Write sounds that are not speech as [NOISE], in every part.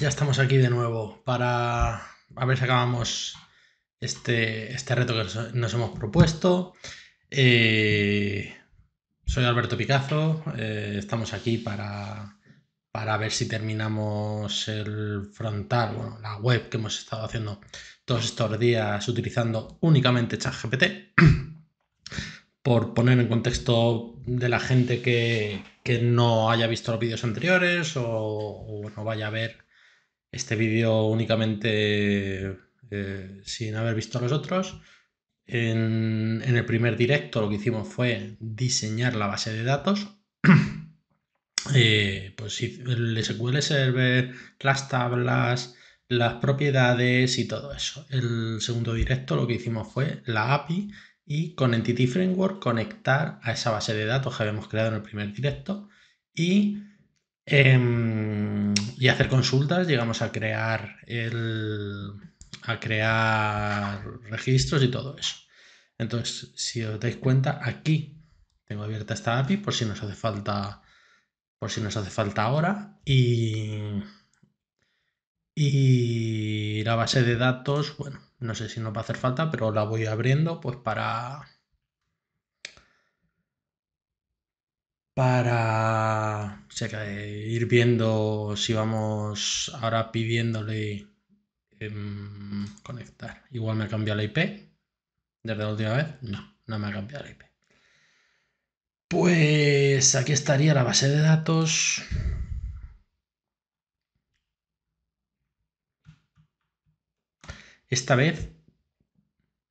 ya, estamos aquí de nuevo para a ver si acabamos este, este reto que nos, hemos propuesto. Eh, soy Alberto Picazo, eh, estamos aquí para, para ver si terminamos el frontal, bueno, la web que hemos estado haciendo todos estos días utilizando únicamente ChatGPT. [CLEARS THROAT] por poner en contexto de la gente que, no haya visto los vídeos anteriores o, no vaya a ver este vídeo únicamente eh, sin haber visto los otros. En, el primer directo lo que hicimos fue diseñar la base de datos. [CLEARS THROAT] Eh, pues el SQL Server, las tablas, las propiedades y todo eso. El segundo directo lo que hicimos fue la API y con Entity Framework conectar a esa base de datos que habíamos creado en el primer directo y Em, y hacer consultas, llegamos a crear el, a crear registros y todo eso. Entonces, si os dais cuenta, aquí tengo abierta esta API por si nos hace falta por si nos hace falta ahora y y la base de datos, bueno, no sé si nos va a hacer falta, pero la voy abriendo pues para para eh, ir viendo si vamos ahora pidiéndole em, conectar. Igual me ha cambiado la IP. Desde la última vez, no, no me ha cambiado la IP. Pues aquí estaría la base de datos. Esta vez,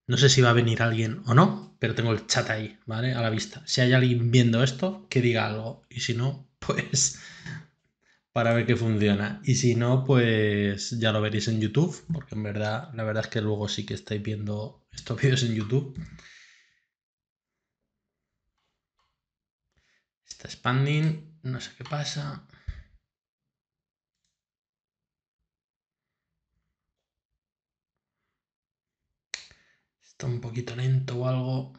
no sé si va a venir alguien o no, pero tengo el chat ahí, ¿vale? A la vista. Si hay alguien viendo esto, que diga algo. Y si no, [LAUGHS] pues para ver qué funciona. Y si no, pues ya lo veréis en YouTube, porque en verdad, la verdad es que luego sí que estáis viendo estos [LAUGHS] vídeos en YouTube. Está expanding, no sé qué pasa. está un poquito lento o algo.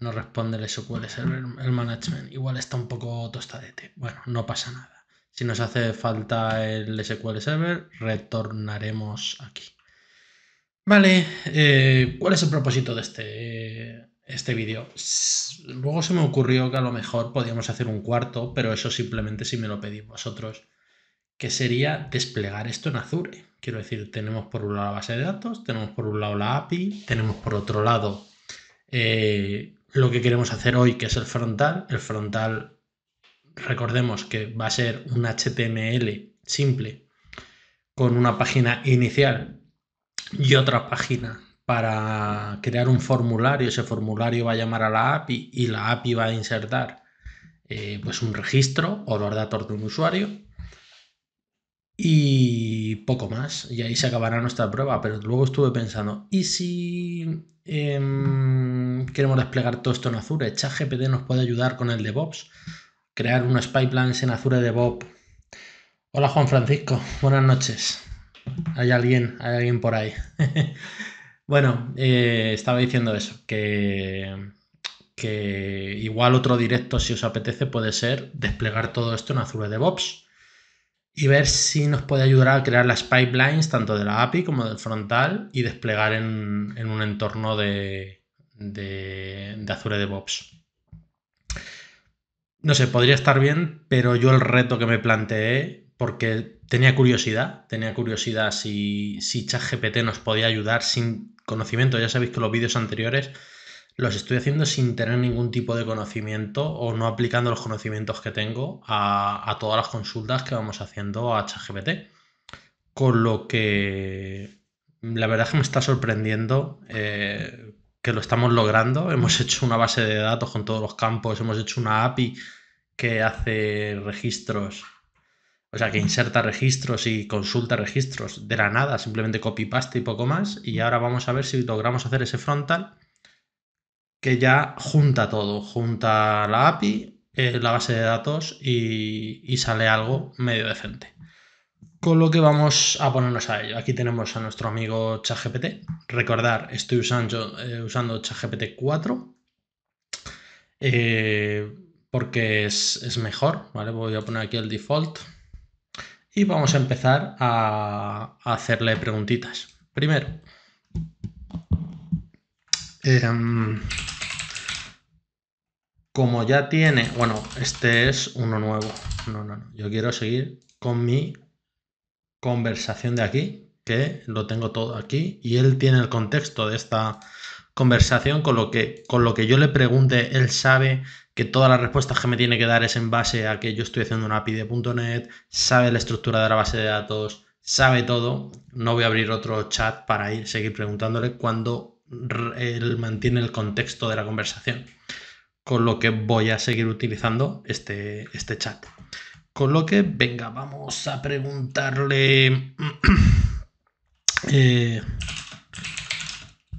No responde el SQL Server, el management. Igual está un poco tostadete. Bueno, no pasa nada. Si nos hace falta el SQL Server, retornaremos aquí. Vale, eh, ¿cuál es el propósito de este, este vídeo? Luego se me ocurrió que a lo mejor podíamos hacer un cuarto, pero eso simplemente si me lo pedís vosotros, que sería desplegar esto en Azure. Quiero decir, tenemos por un lado la base de datos, tenemos por un lado la API, tenemos por otro lado eh, lo que queremos hacer hoy, que es el frontal. El frontal, recordemos que va a ser un HTML simple con una página inicial y otra página para crear un formulario. Ese formulario va a llamar a la API y la API va a insertar eh, pues un registro o los datos de un usuario y poco más. Y ahí se acabará nuestra prueba. Pero luego estuve pensando, ¿y si em, queremos desplegar todo esto en Azure? ¿ChatGPT nos puede ayudar con el DevOps? ¿Crear unos pipelines en Azure DevOps? Hola Juan Francisco, buenas noches. Hay alguien, hay alguien por ahí. [LAUGHS] bueno, eh, estaba diciendo eso, que, que igual otro directo, si os apetece, puede ser desplegar todo esto en Azure DevOps y ver si nos puede ayudar a crear las pipelines tanto de la API como del frontal y desplegar en, un entorno de, de, de Azure DevOps. No sé, podría estar bien, pero yo el reto que me planteé, porque tenía curiosidad, tenía curiosidad si, si ChatGPT nos podía ayudar sin conocimiento, ya sabéis que los vídeos anteriores los estoy haciendo sin tener ningún tipo de conocimiento o no aplicando los conocimientos que tengo a, todas las consultas que vamos haciendo a ChatGPT. Con lo que la verdad es que me está sorprendiendo eh, que lo estamos logrando. [LAUGHS] Hemos hecho una base de datos con todos los campos, hemos hecho una API que hace registros, o sea, que inserta registros y consulta registros de la nada, simplemente copy-paste y poco más. Y ahora vamos a ver si logramos hacer ese frontal que ya junta todo, junta la API, eh, la base de datos y, sale algo medio decente. Con lo que vamos a ponernos a ello. Aquí tenemos a nuestro amigo ChatGPT. Recordar, estoy usando, eh, usando ChatGPT 4 eh, porque es, mejor. ¿vale? Voy a poner aquí el default y vamos a empezar a, hacerle preguntitas. Primero, em, como ya tiene, bueno, este es uno nuevo. No, no, no. Yo quiero seguir con mi conversación de aquí, que lo tengo todo aquí y él tiene el contexto de esta conversación con lo que con lo que yo le pregunte, él sabe que todas las respuestas que me tiene que dar es en base a que yo estoy haciendo una API de .net, sabe la estructura de la base de datos, sabe todo. No voy a abrir otro chat para ir seguir preguntándole cuando él mantiene el contexto de la conversación con lo que voy a seguir utilizando este, este chat. Con lo que, venga, vamos a preguntarle... [CLEARS THROAT] Eh,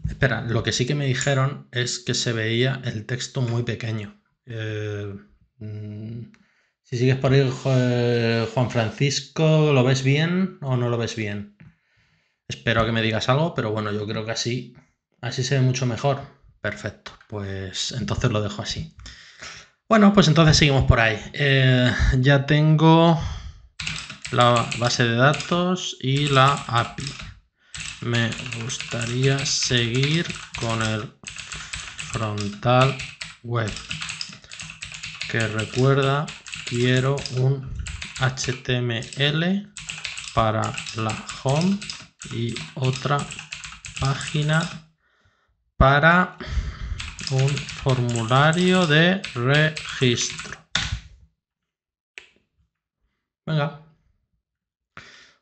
espera, lo que sí que me dijeron es que se veía el texto muy pequeño. Eh, mm, si sigues por ahí, eh, Juan Francisco, ¿lo ves bien o no lo ves bien? Espero que me digas algo, pero bueno, yo creo que así, así se ve mucho mejor. Perfecto, pues entonces lo dejo así. Bueno, pues entonces seguimos por ahí. Eh, ya tengo la base de datos y la API. Me gustaría seguir con el frontal web. Que recuerda, quiero un HTML para la home y otra página para un formulario de registro. Venga.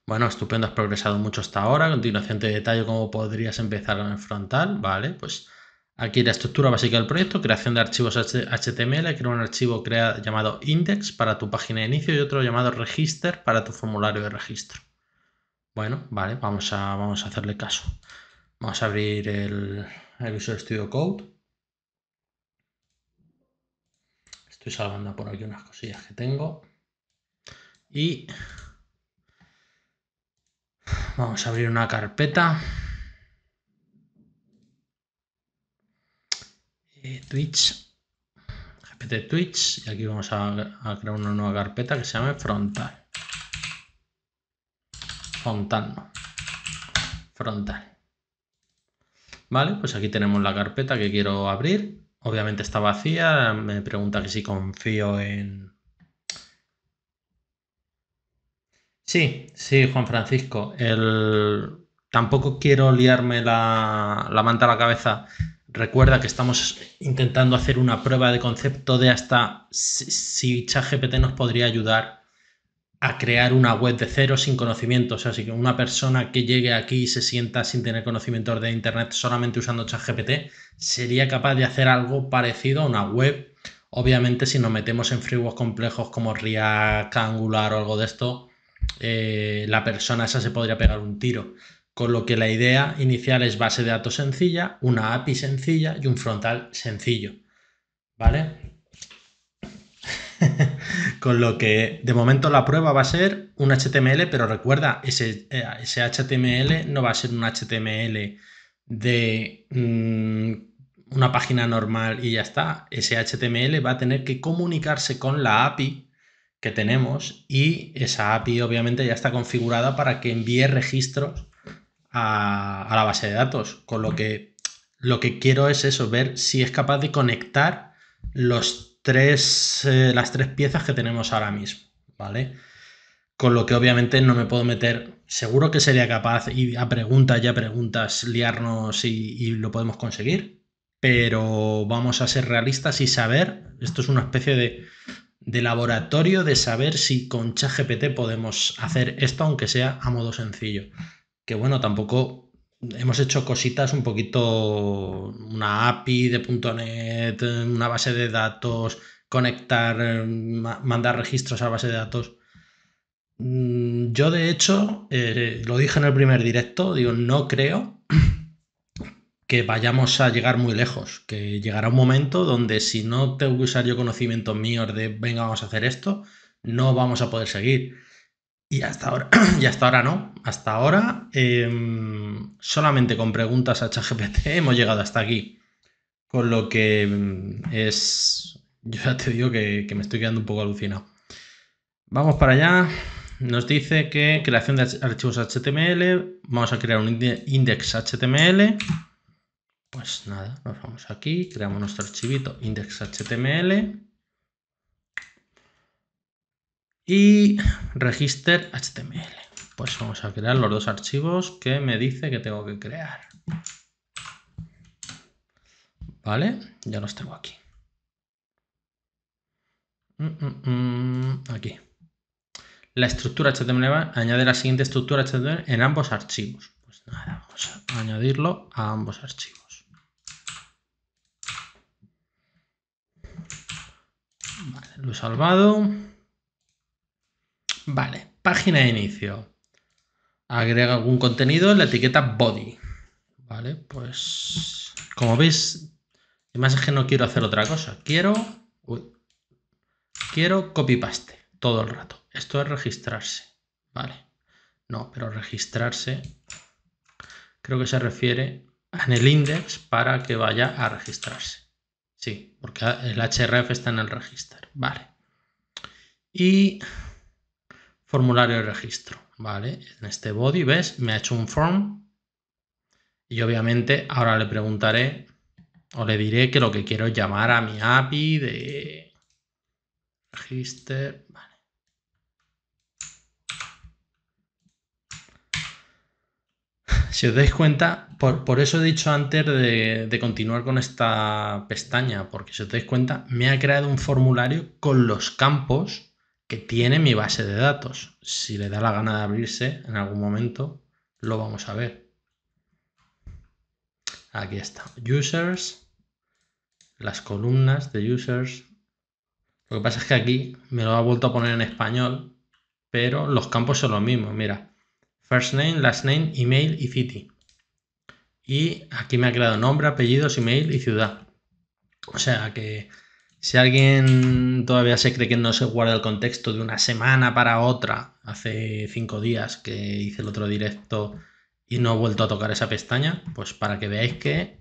Bueno, estupendo, has progresado mucho hasta ahora. A continuación te detalle. cómo podrías empezar en frontal. Vale, pues aquí la estructura básica del proyecto, creación de archivos HTML, crear un archivo llamado index para tu página de inicio y otro llamado register para tu formulario de registro. Bueno, vale, vamos a, vamos a hacerle caso. Vamos a abrir el, a Visual Studio Code. Estoy salvando por aquí unas cosillas que tengo. Y vamos a abrir una carpeta. Eh, Twitch. GPT Twitch. Y aquí vamos a, crear una nueva carpeta que se llame Frontal. Frontal. Frontal. Vale, pues aquí tenemos la carpeta que quiero abrir. Obviamente está vacía. Me pregunta que si confío en... Sí, sí, Juan Francisco. El... Tampoco quiero liarme la, la manta a la cabeza. Recuerda que estamos intentando hacer una prueba de concepto de hasta si, si ChatGPT nos podría ayudar a crear una web de cero sin conocimientos. Así que una persona que llegue aquí y se sienta sin tener conocimientos de Internet solamente usando ChatGPT sería capaz de hacer algo parecido a una web. Obviamente, si nos metemos en fríos complejos como React, Angular o algo de esto, eh, la persona esa se podría pegar un tiro. Con lo que la idea inicial es base de datos sencilla, una API sencilla y un frontal sencillo. ¿Vale? [LAUGHS] Con lo que de momento la prueba va a ser un HTML, pero recuerda, ese, eh, ese HTML no va a ser un HTML de mm, una página normal y ya está. Ese HTML va a tener que comunicarse con la API que tenemos y esa API obviamente ya está configurada para que envíe registros a, a la base de datos. Con lo que lo que quiero es eso, ver si es capaz de conectar los tres, eh, las tres piezas que tenemos ahora mismo, ¿vale? Con lo que obviamente no me puedo meter, seguro que sería capaz y a preguntas ya preguntas liarnos y, lo podemos conseguir, pero vamos a ser realistas y saber, esto es una especie de, de laboratorio de saber si con ChatGPT podemos hacer esto, aunque sea a modo sencillo. Que bueno, tampoco hemos hecho cositas un poquito, una API de .NET, una base de datos, conectar, mandar registros a base de datos. Mm, yo de hecho, eh, lo dije en el primer directo, digo, no creo que vayamos a llegar muy lejos, que llegará un momento donde si no tengo que usar yo conocimientos míos de, venga, vamos a hacer esto, no vamos a poder seguir. Y hasta ahora, [CLEARS THROAT] hasta ahora no. Hasta ahora, em, solamente con preguntas a ChatGPT [LAUGHS] hemos llegado hasta aquí. Con lo que em, es. Yo ya te digo que, me estoy quedando un poco alucinado. Vamos para allá. Nos dice que creación de archivos HTML. Vamos a crear un index HTML. Pues nada, nos vamos aquí, creamos nuestro archivito index.html y register HTML. Pues vamos a crear los dos archivos que me dice que tengo que crear. Vale, ya los tengo aquí. Mm, mm, mm, aquí. La estructura HTML va a la siguiente estructura HTML en ambos archivos. Pues nada, vamos a añadirlo a ambos archivos. lo he salvado. Vale, página de inicio. Agrega algún contenido en la etiqueta body. Vale, pues como veis, además es que no quiero hacer otra cosa. Quiero, quiero copy paste todo el rato. Esto es registrarse. Vale. No, pero registrarse creo que se refiere en el index para que vaya a registrarse. Sí, porque el href está en el register. Vale. Y formulario de registro, ¿vale? En este body, ¿ves? Me ha hecho un form y obviamente ahora le preguntaré o le diré que lo que quiero es llamar a mi API de register, vale. Si os dais cuenta, por, eso he dicho antes de, de, continuar con esta pestaña, porque si os dais cuenta, me ha creado un formulario con los campos tiene mi base de datos. Si le da la gana de abrirse en algún momento, lo vamos a ver. Aquí está, users, las columnas de users. Lo que pasa es que aquí me lo ha vuelto a poner en español, pero los campos son los mismos. Mira, first name, last name, email y city. Y aquí me ha creado nombre, apellidos, email y ciudad. O sea que si alguien todavía se cree que no se guarda el contexto de una semana para otra, hace cinco días que hice el otro directo y no he vuelto a tocar esa pestaña, pues para que veáis que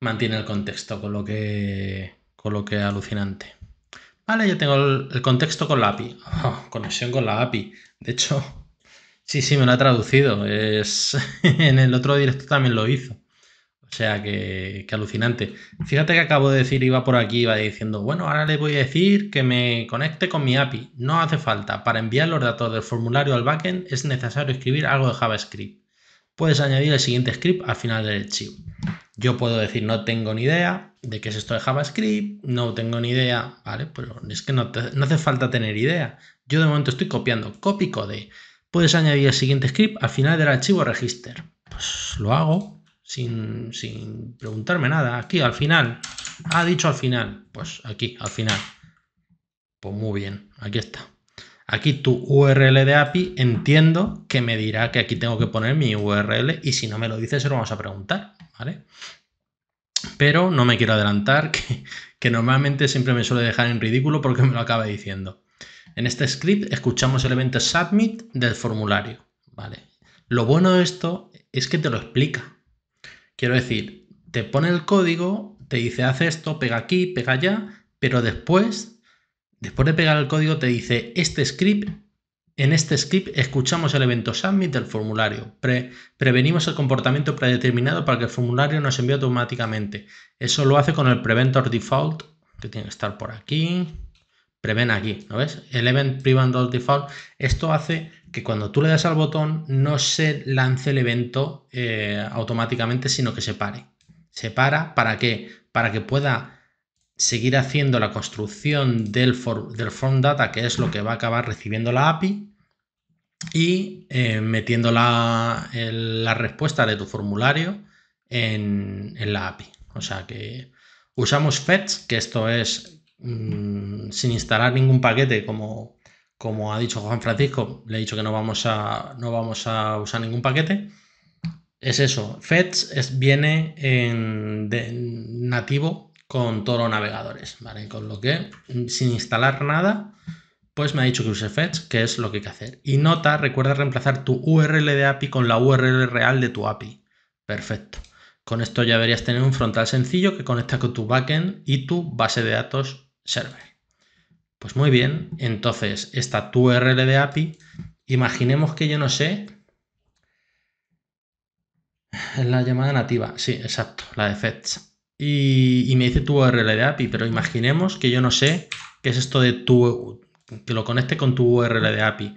mantiene el contexto, con lo que, con lo que alucinante. Vale, ya tengo el, contexto con la API, oh, conexión con la API. De hecho, [LAUGHS] sí, sí, me lo ha traducido. Es, [LAUGHS] en el otro directo también lo hizo. O sea, que, alucinante. Fíjate que acabo de decir, iba por aquí, iba diciendo, bueno, ahora le voy a decir que me conecte con mi API. No hace falta. Para enviar los datos del formulario al backend es necesario escribir algo de JavaScript. Puedes añadir el siguiente script al final del archivo. Yo puedo decir, no tengo ni idea de qué es esto de JavaScript, no tengo ni idea, ¿vale? Pues es que no, no hace falta tener idea. Yo de momento estoy copiando, copy code. Puedes añadir el siguiente script al final del archivo register. Pues lo hago, sin, preguntarme nada. Aquí, al final. Ha dicho al final. Pues aquí, al final. Pues muy bien, aquí está. Aquí tu URL de API entiendo que me dirá que aquí tengo que poner mi URL y si no me lo dice se lo vamos a preguntar, ¿vale? Pero no me quiero adelantar, [LAUGHS] que, normalmente siempre me suele dejar en ridículo porque me lo acaba diciendo. En este script escuchamos el evento submit del formulario, ¿vale? Lo bueno de esto es que te lo explica, Quiero decir, te pone el código, te dice haz esto, pega aquí, pega allá, pero después, después de pegar el código, te dice este script. En este script escuchamos el evento submit del formulario. prevenimos el comportamiento predeterminado para que el formulario nos envíe automáticamente. Eso lo hace con el preventor default, que tiene que estar por aquí prevén aquí, ¿no ves? El event prevent default. Esto hace que cuando tú le das al botón no se lance el evento eh, automáticamente, sino que se pare. Se para, ¿para qué? Para que pueda seguir haciendo la construcción del, for, del form data, que es lo que va a acabar recibiendo la API, y eh, metiendo la, respuesta de tu formulario en, en la API. O sea que usamos fetch, que esto es Mm, sin instalar ningún paquete, como, como ha dicho Juan Francisco, le he dicho que no vamos a, no vamos a usar ningún paquete. Es eso, Fetch es, viene en, nativo con todos los navegadores, ¿vale? Con lo que, sin instalar nada, pues me ha dicho que use fetch, que es lo que hay que hacer. Y nota, recuerda reemplazar tu URL de API con la URL real de tu API. Perfecto. Con esto ya deberías tener un frontal sencillo que conecta con tu backend y tu base de datos server. Pues muy bien, entonces esta tu URL de API, imaginemos que yo no sé la llamada nativa, sí, exacto, la de fetch. Y, y, me dice tu URL de API, pero imaginemos que yo no sé qué es esto de tu, que lo conecte con tu URL de API.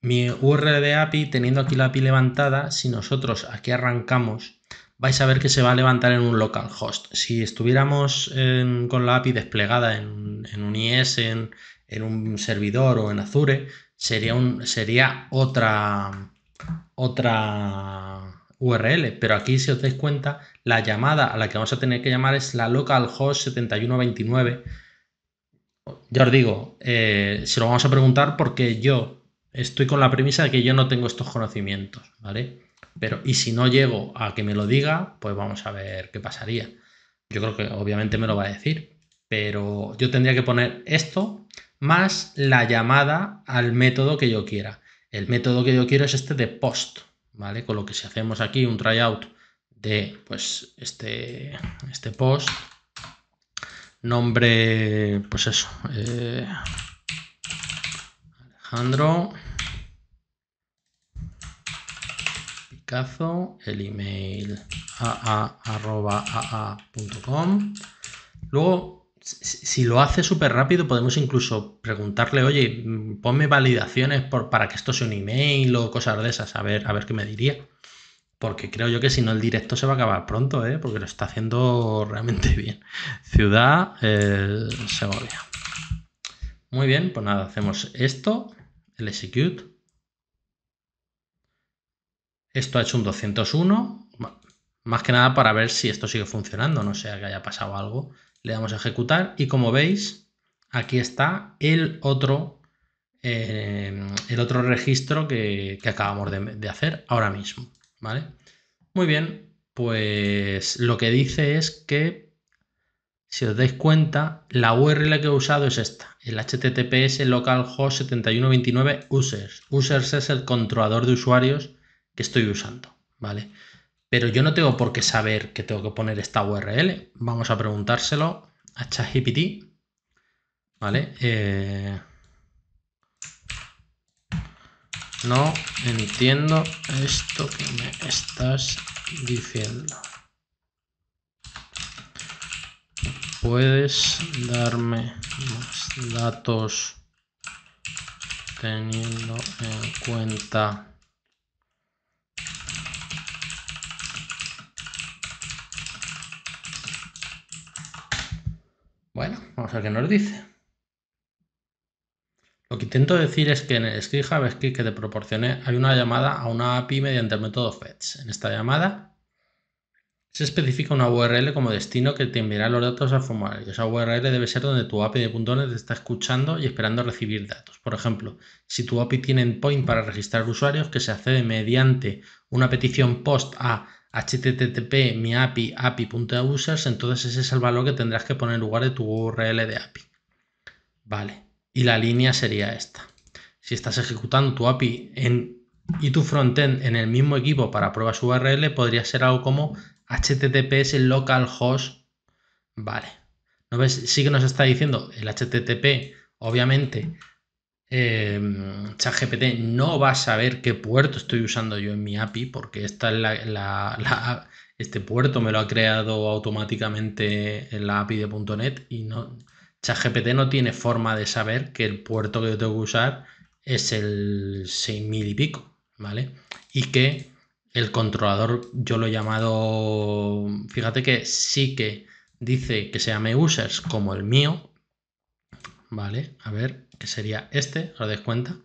Mi URL de API, teniendo aquí la API levantada, si nosotros aquí arrancamos vais a ver que se va a levantar en un localhost. Si estuviéramos con la API desplegada en, un IS, en, un servidor o en Azure, sería, un, sería otra, otra URL. Pero aquí, si os dais cuenta, la llamada a la que vamos a tener que llamar es la localhost 7129. Ya os digo, eh, se lo vamos a preguntar porque yo estoy con la premisa de que yo no tengo estos conocimientos, ¿vale? Pero, y si no llego a que me lo diga, pues vamos a ver qué pasaría. Yo creo que obviamente me lo va a decir, pero yo tendría que poner esto más la llamada al método que yo quiera. El método que yo quiero es este de post, ¿vale? Con lo que si hacemos aquí un tryout de, pues, este, este post, nombre, pues eso, eh, Alejandro. caso, el email a punto com Luego, si lo hace súper rápido, podemos incluso preguntarle, oye, ponme validaciones por, para que esto sea un email o cosas de esas, a ver, a ver qué me diría. Porque creo yo que si no, el directo se va a acabar pronto, ¿eh? porque lo está haciendo realmente [LAUGHS] bien. Ciudad se eh, Segovia. Muy bien, pues nada, hacemos esto, el execute. Esto ha hecho un 201, más que nada para ver si esto sigue funcionando, no sea que haya pasado algo. Le damos a ejecutar y como veis, aquí está el otro, eh, el otro registro que, acabamos de, hacer ahora mismo. ¿vale? Muy bien, pues lo que dice es que, si os dais cuenta, la URL que he usado es esta, el https localhost 7129 users. Users es el controlador de usuarios estoy usando, ¿vale? Pero yo no tengo por qué saber que tengo que poner esta URL. Vamos a preguntárselo a ChatGPT, ¿vale? Eh, no entiendo esto que me estás diciendo. ¿Puedes darme más datos teniendo en cuenta Bueno, vamos a ver qué nos dice. Lo que intento decir es que en el SkiHub Ski que te proporcioné hay una llamada a una API mediante el método fetch. En esta llamada se especifica una URL como destino que te enviará los datos al formulario. Esa URL debe ser donde tu API de puntones te está escuchando y esperando recibir datos. Por ejemplo, si tu API tiene endpoint para registrar usuarios que se accede mediante una petición post a http mi API api.users, entonces ese es el valor que tendrás que poner en lugar de tu URL de API. Vale, y la línea sería esta. Si estás ejecutando tu API en, y tu frontend en el mismo equipo para pruebas URL, podría ser algo como https localhost. Vale, ¿no ves? Sí que nos está diciendo el http, obviamente, Em, ChatGPT no va a saber qué puerto estoy usando yo en mi API, porque este puerto me lo ha creado automáticamente en la API de .NET y no, ChatGPT no tiene forma de saber que el puerto que yo tengo que usar es el 6000 y pico, ¿vale? Y que el controlador, yo lo he llamado, fíjate que sí que dice que se llame users como el mío, ¿vale? A ver, que sería este, os dais cuenta.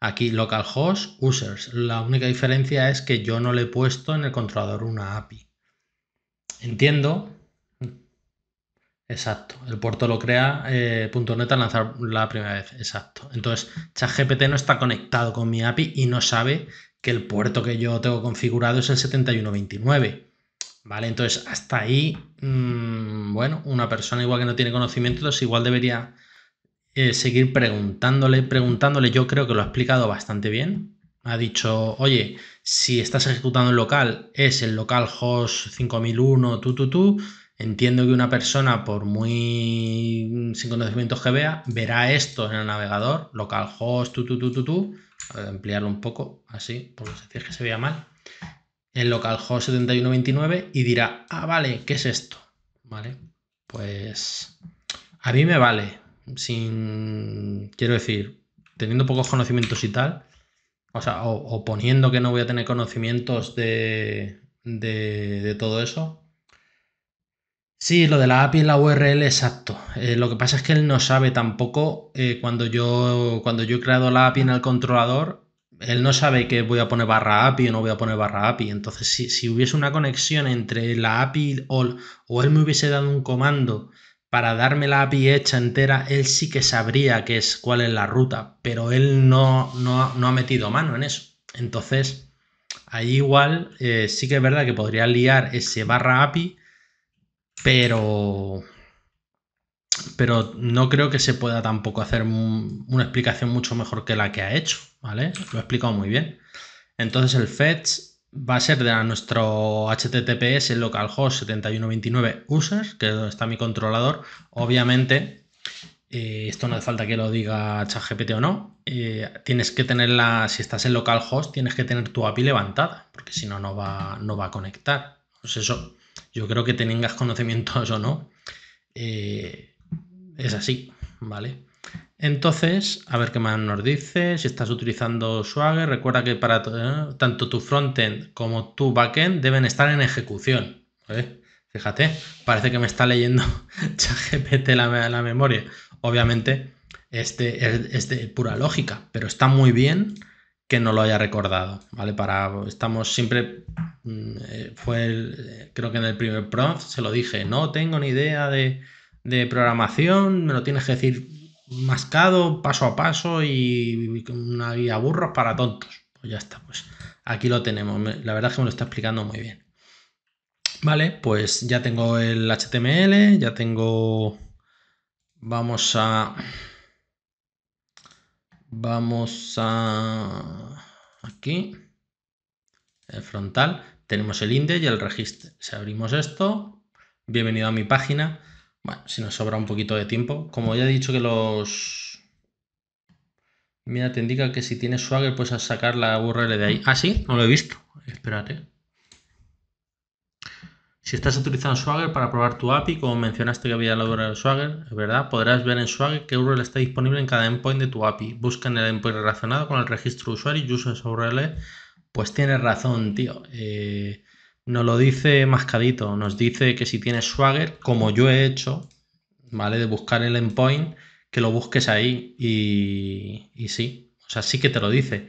Aquí localhost, users. La única diferencia es que yo no le he puesto en el controlador una API. Entiendo. Exacto. El puerto lo crea eh, al lanzar la primera vez. Exacto. Entonces, ChatGPT no está conectado con mi API y no sabe que el puerto que yo tengo configurado es el 7129. Vale, entonces hasta ahí, mm, bueno, una persona igual que no tiene conocimientos, igual debería eh, seguir preguntándole, preguntándole, yo creo que lo ha explicado bastante bien. Ha dicho, oye, si estás ejecutando el local, es el local host 5001, tú, tú, tú. Entiendo que una persona, por muy mm, sin conocimientos que vea, verá esto en el navegador, localhost, tú, tú, tú, tú, tú. ampliarlo un poco, así, por decir que se vea mal. El localhost 7129 y dirá, ah, vale, ¿qué es esto? Vale, pues a mí me vale, sin, quiero decir, teniendo pocos conocimientos y tal, o sea, o, poniendo que no voy a tener conocimientos de, de, todo eso. Sí, lo de la API y la URL, exacto. Eh, lo que pasa es que él no sabe tampoco eh, cuando, yo, cuando yo he creado la API en el controlador, él no sabe que voy a poner barra API o no voy a poner barra API. Entonces, si, hubiese una conexión entre la API o él me hubiese dado un comando para darme la API hecha entera, él sí que sabría qué es, cuál es la ruta, pero él no, no, ha metido mano en eso. Entonces, ahí igual eh, sí que es verdad que podría liar ese barra API, pero, pero no creo que se pueda tampoco hacer una explicación mucho mejor que la que ha hecho, ¿vale? Lo he explicado muy bien. Entonces el fetch va a ser de nuestro HTTPS localhost 7129 users que es donde está mi controlador. Obviamente, eh, esto no hace falta que lo diga ChatGPT o no. Eh, tienes que tenerla, si estás en localhost, tienes que tener tu API levantada, porque si no, no va, no va a conectar. Pues eso, yo creo que tengas conocimientos o no, eh, es así, ¿vale? Entonces, a ver qué más nos dice. Si estás utilizando Swagger, recuerda que para eh, tanto tu frontend como tu backend deben estar en ejecución. Fíjate, parece que me está leyendo [LAUGHS] ChatGPT la, memoria. Obviamente, este es, de pura lógica, pero está muy bien que no lo haya recordado, ¿vale? Para, estamos siempre, mm, eh, fue, creo que en el primer prompt se lo dije, no tengo ni idea de, de programación, me lo tienes que decir mascado paso a paso y una guía burros para tontos. Pues ya está, pues aquí lo tenemos. La verdad que me lo está explicando muy bien. Vale, pues ya tengo el HTML, ya tengo... Vamos a... Vamos a... Aquí. El frontal. Tenemos el index y el registro. Si abrimos esto, bienvenido a mi página bueno, si nos sobra un poquito de tiempo. Como ya he dicho que los... Mira, te indica que si tienes Swagger puedes sacar la URL de ahí. Ah, sí, no lo he visto. Espérate. Si estás utilizando Swagger para probar tu API, como mencionaste que había la URL de Swagger, es verdad, podrás ver en Swagger qué URL está disponible en cada endpoint de tu API. Busca en el endpoint relacionado con el registro de usuario y usa esa URL. Pues tienes razón, tío. Eh, nos lo dice mascadito, nos dice que si tienes Swagger, como yo he hecho, ¿vale? De buscar el endpoint, que lo busques ahí y, y sí, o sea, sí que te lo dice.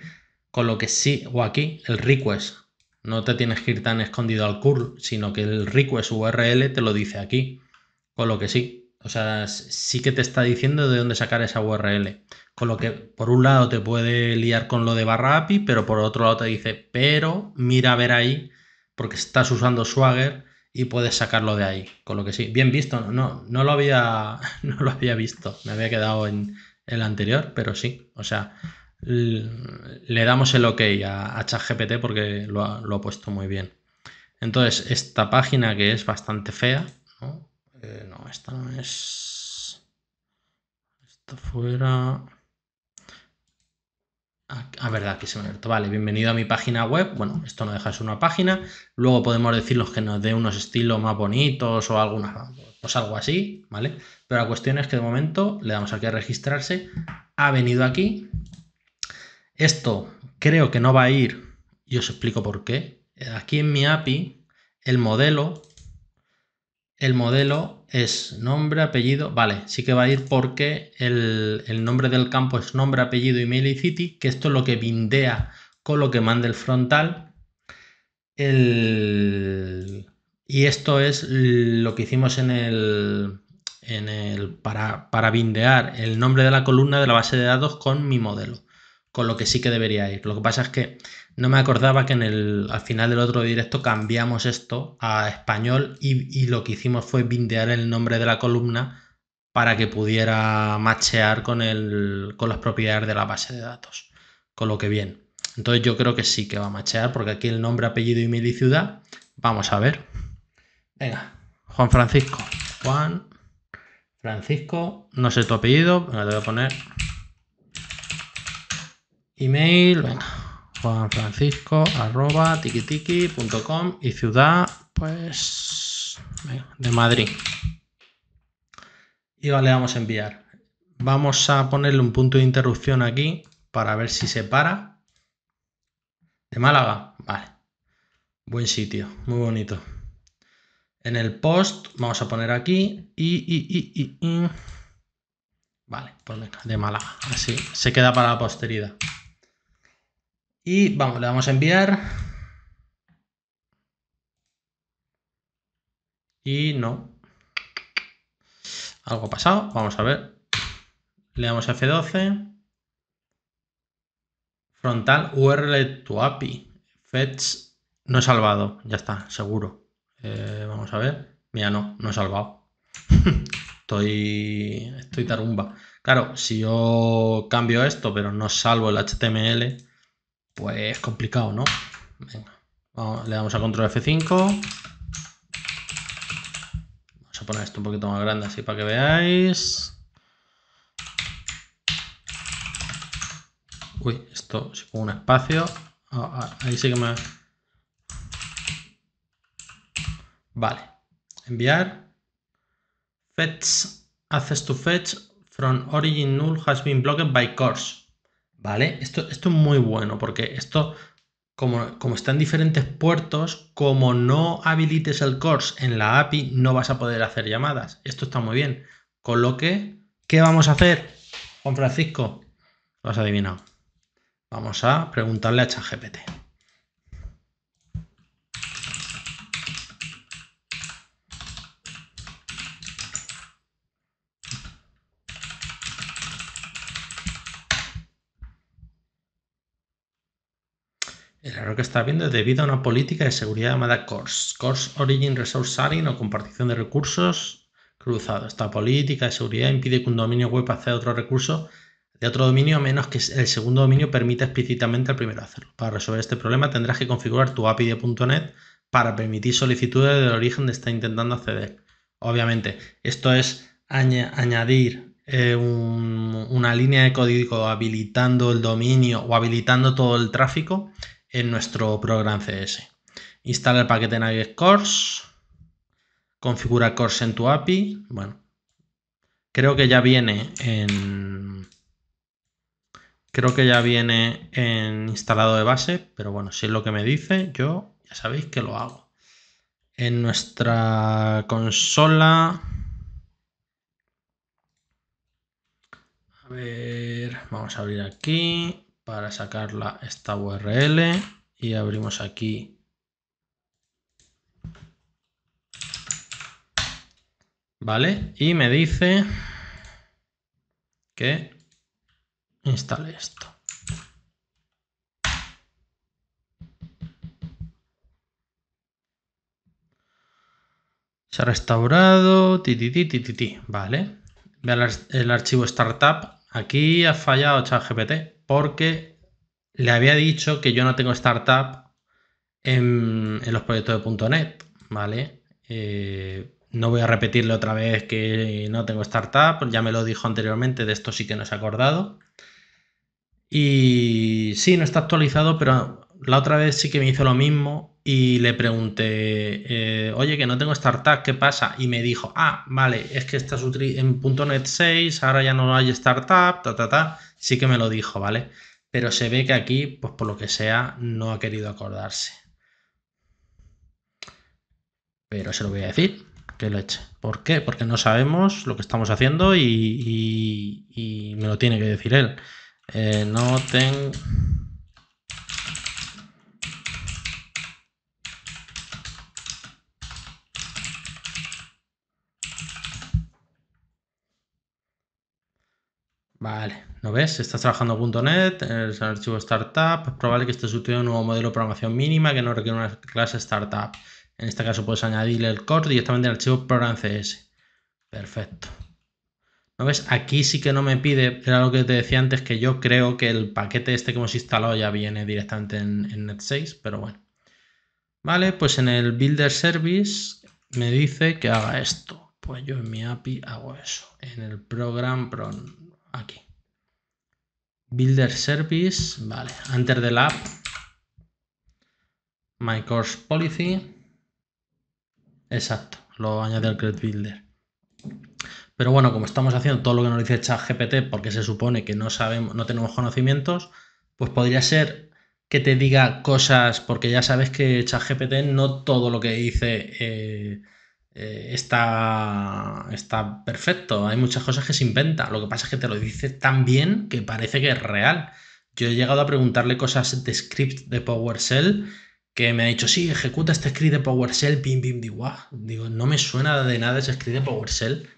Con lo que sí, o aquí, el request. No te tienes que ir tan escondido al curl, sino que el request URL te lo dice aquí. Con lo que sí, o sea, sí que te está diciendo de dónde sacar esa URL. Con lo que, por un lado, te puede liar con lo de barra API, pero por otro lado te dice, pero mira a ver ahí porque estás usando Swagger y puedes sacarlo de ahí. Con lo que sí, bien visto, no, no, lo, había, [LAUGHS] no lo había visto, me había quedado en el anterior, pero sí, o sea, le damos el ok a, a ChatGPT porque lo ha, puesto muy bien. Entonces, esta página que es bastante fea, ¿no? Eh, no, esta no es... Esta fuera a ah, verdad, que se me Vale, bienvenido a mi página web. Bueno, esto no deja de una página. Luego podemos los que nos dé unos estilos más bonitos o alguna, pues algo así, ¿vale? Pero la cuestión es que de momento le damos aquí a registrarse. Ha venido aquí. Esto creo que no va a ir. Y os explico por qué. Aquí en mi API, el modelo el modelo es nombre, apellido, vale, sí que va a ir porque el, nombre del campo es nombre, apellido, email y city, que esto es lo que bindea con lo que manda el frontal. y esto es lo que hicimos en el, el para, para bindear el nombre de la columna de la base de datos con mi modelo, con lo que sí que debería ir. Lo que pasa es que no me acordaba que en el, al final del otro directo cambiamos esto a español y, lo que hicimos fue bindear el nombre de la columna para que pudiera machear con, el, con las propiedades de la base de datos. Con lo que bien. Entonces yo creo que sí que va a machear porque aquí el nombre, apellido, email y ciudad. Vamos a ver. Venga, Juan Francisco. Juan Francisco, no sé tu apellido, venga, te voy a poner email, venga. Francisco arroba y ciudad, pues, de Madrid. Y vale, vamos a enviar. Vamos a ponerle un punto de interrupción aquí para ver si se para. De Málaga, vale. Buen sitio, muy bonito. En el post vamos a poner aquí y, y, y, y, Vale, pues de Málaga. Así se queda para la posteridad. Y vamos, le vamos a enviar. Y no. Algo ha pasado. Vamos a ver. Le damos F12. Frontal URL to API. Fetch no he salvado. Ya está, seguro. Eh, vamos a ver. Mira, no, no he salvado. [LAUGHS] estoy, estoy tarumba. Claro, si yo cambio esto, pero no salvo el HTML, pues complicado, ¿no? Venga, le damos a control F5. Vamos a poner esto un poquito más grande así para que veáis. Uy, esto si pongo un espacio. Ah, ah, ahí sí que me... Vale. Enviar. Fetch. Access to fetch from origin null has been blocked by course. ¿Vale? Esto, esto es muy bueno porque esto, como, como está en diferentes puertos, como no habilites el course en la API, no vas a poder hacer llamadas. Esto está muy bien. Con lo que, ¿qué vamos a hacer? Juan Francisco, lo has adivinado. Vamos a preguntarle a ChatGPT. El error que está viendo es debido a una política de seguridad llamada CORS, CORS Origin Resource Sharing o compartición de recursos cruzados. Esta política de seguridad impide que un dominio web acceda a otro recurso de otro dominio a menos que el segundo dominio permita explícitamente al primero hacerlo. Para resolver este problema tendrás que configurar tu API de .NET para permitir solicitudes del origen de está intentando acceder. Obviamente, esto es añadir eh, una línea de código habilitando el dominio o habilitando todo el tráfico en nuestro programa CS. Instala el paquete Nugget Cores, configura course en tu API, bueno, creo que ya viene en... Creo que ya viene en instalado de base, pero bueno, si es lo que me dice, yo ya sabéis que lo hago. En nuestra consola... A ver, vamos a abrir aquí para sacarla esta URL y abrimos aquí ¿vale? Y me dice que instale esto. Se ha restaurado, ti, ti, vale. Ve el archivo startup. Aquí ha fallado gpt porque le había dicho que yo no tengo startup en, los proyectos de .NET, ¿vale? Eh, no voy a repetirle otra vez que no tengo startup, ya me lo dijo anteriormente, de esto sí que no se ha acordado. Y sí, no está actualizado, pero la otra vez sí que me hizo lo mismo y le pregunté, eh, oye, que no tengo startup, ¿qué pasa? Y me dijo, ah, vale, es que estás en .NET 6, ahora ya no hay startup, ta, ta, ta. Sí que me lo dijo, ¿vale? Pero se ve que aquí, pues por lo que sea, no ha querido acordarse. Pero se lo voy a decir, que lo eche. ¿Por qué? Porque no sabemos lo que estamos haciendo y, me lo tiene que decir él. Eh, no tengo... Vale, ¿no ves? Estás trabajando .NET, es el archivo startup, es probable que esté utilizando un nuevo modelo de programación mínima que no requiere una clase startup. En este caso puedes añadirle el core directamente al archivo program.cs, Perfecto. ¿No ves? Aquí sí que no me pide, era lo que te decía antes, que yo creo que el paquete este que hemos instalado ya viene directamente en, Net6, pero bueno. Vale, pues en el Builder Service me dice que haga esto. Pues yo en mi API hago eso. En el program aquí. Builder Service, vale, enter the lab, my course policy, exacto, lo añade al Credit builder. Pero bueno, como estamos haciendo todo lo que nos dice ChatGPT porque se supone que no sabemos, no tenemos conocimientos, pues podría ser que te diga cosas, porque ya sabes que ChatGPT no todo lo que dice eh, eh, está, está perfecto. Hay muchas cosas que se inventa. Lo que pasa es que te lo dice tan bien que parece que es real. Yo he llegado a preguntarle cosas de script de PowerShell que me ha dicho, sí, ejecuta este script de PowerShell, pim, pim, digo, digo, no me suena de nada ese script de PowerShell,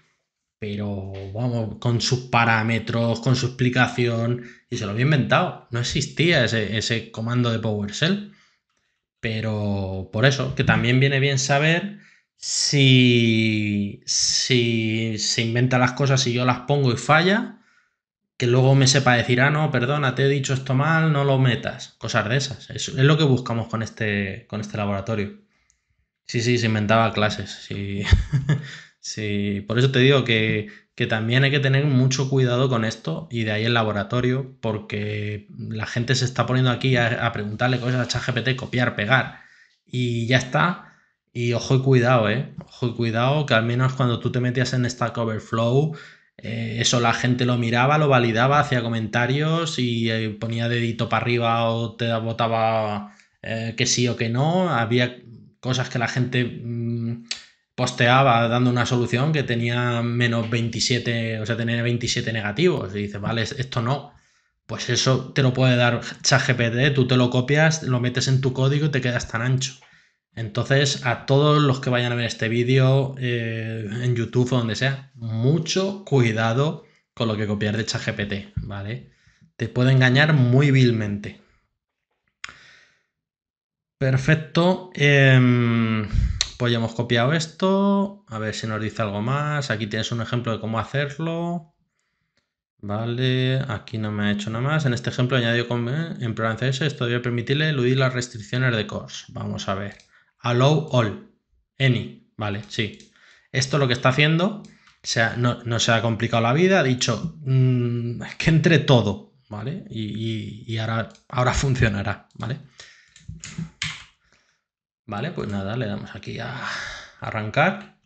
pero vamos, con sus parámetros, con su explicación, y se lo había inventado, no existía ese, ese comando de PowerShell, pero por eso, que también viene bien saber si, si se inventa las cosas y yo las pongo y falla, que luego me sepa decir, ah, no, perdona, te he dicho esto mal, no lo metas. Cosas de esas. Es, lo que buscamos con este, con este laboratorio. Sí, sí, se inventaba clases. [LAUGHS] Sí. Por eso te digo que, que también hay que tener mucho cuidado con esto y de ahí el laboratorio, porque la gente se está poniendo aquí a, a preguntarle cosas a ChatGPT, copiar, pegar y ya está. Y ojo y cuidado, ¿eh? Ojo y cuidado, que al menos cuando tú te metías en Stack Overflow, eh, eso la gente lo miraba, lo validaba, hacía comentarios y eh, ponía dedito para arriba o te votaba eh, que sí o que no. Había cosas que la gente mm, posteaba dando una solución que tenía menos 27, o sea, tenía 27 negativos. Y dices, vale, esto no. Pues eso te lo puede dar ChatGPT, tú te lo copias, lo metes en tu código y te quedas tan ancho. Entonces, a todos los que vayan a ver este vídeo eh, en YouTube o donde sea, mucho cuidado con lo que copiar de ChatGPT, ¿vale? Te puede engañar muy vilmente. Perfecto. Em, pues ya hemos copiado esto. A ver si nos dice algo más. Aquí tienes un ejemplo de cómo hacerlo. Vale, aquí no me ha hecho nada más. En este ejemplo añadió con, eh, en programa CS esto debe permitirle eludir las restricciones de CORS. Vamos a ver. Allow all. Any. Vale, sí. Esto lo que está haciendo, no, se ha complicado la vida, ha dicho mm, que entre todo, ¿vale? Y, y, ahora, ahora funcionará, ¿vale? Vale, pues nada, le damos aquí a arrancar.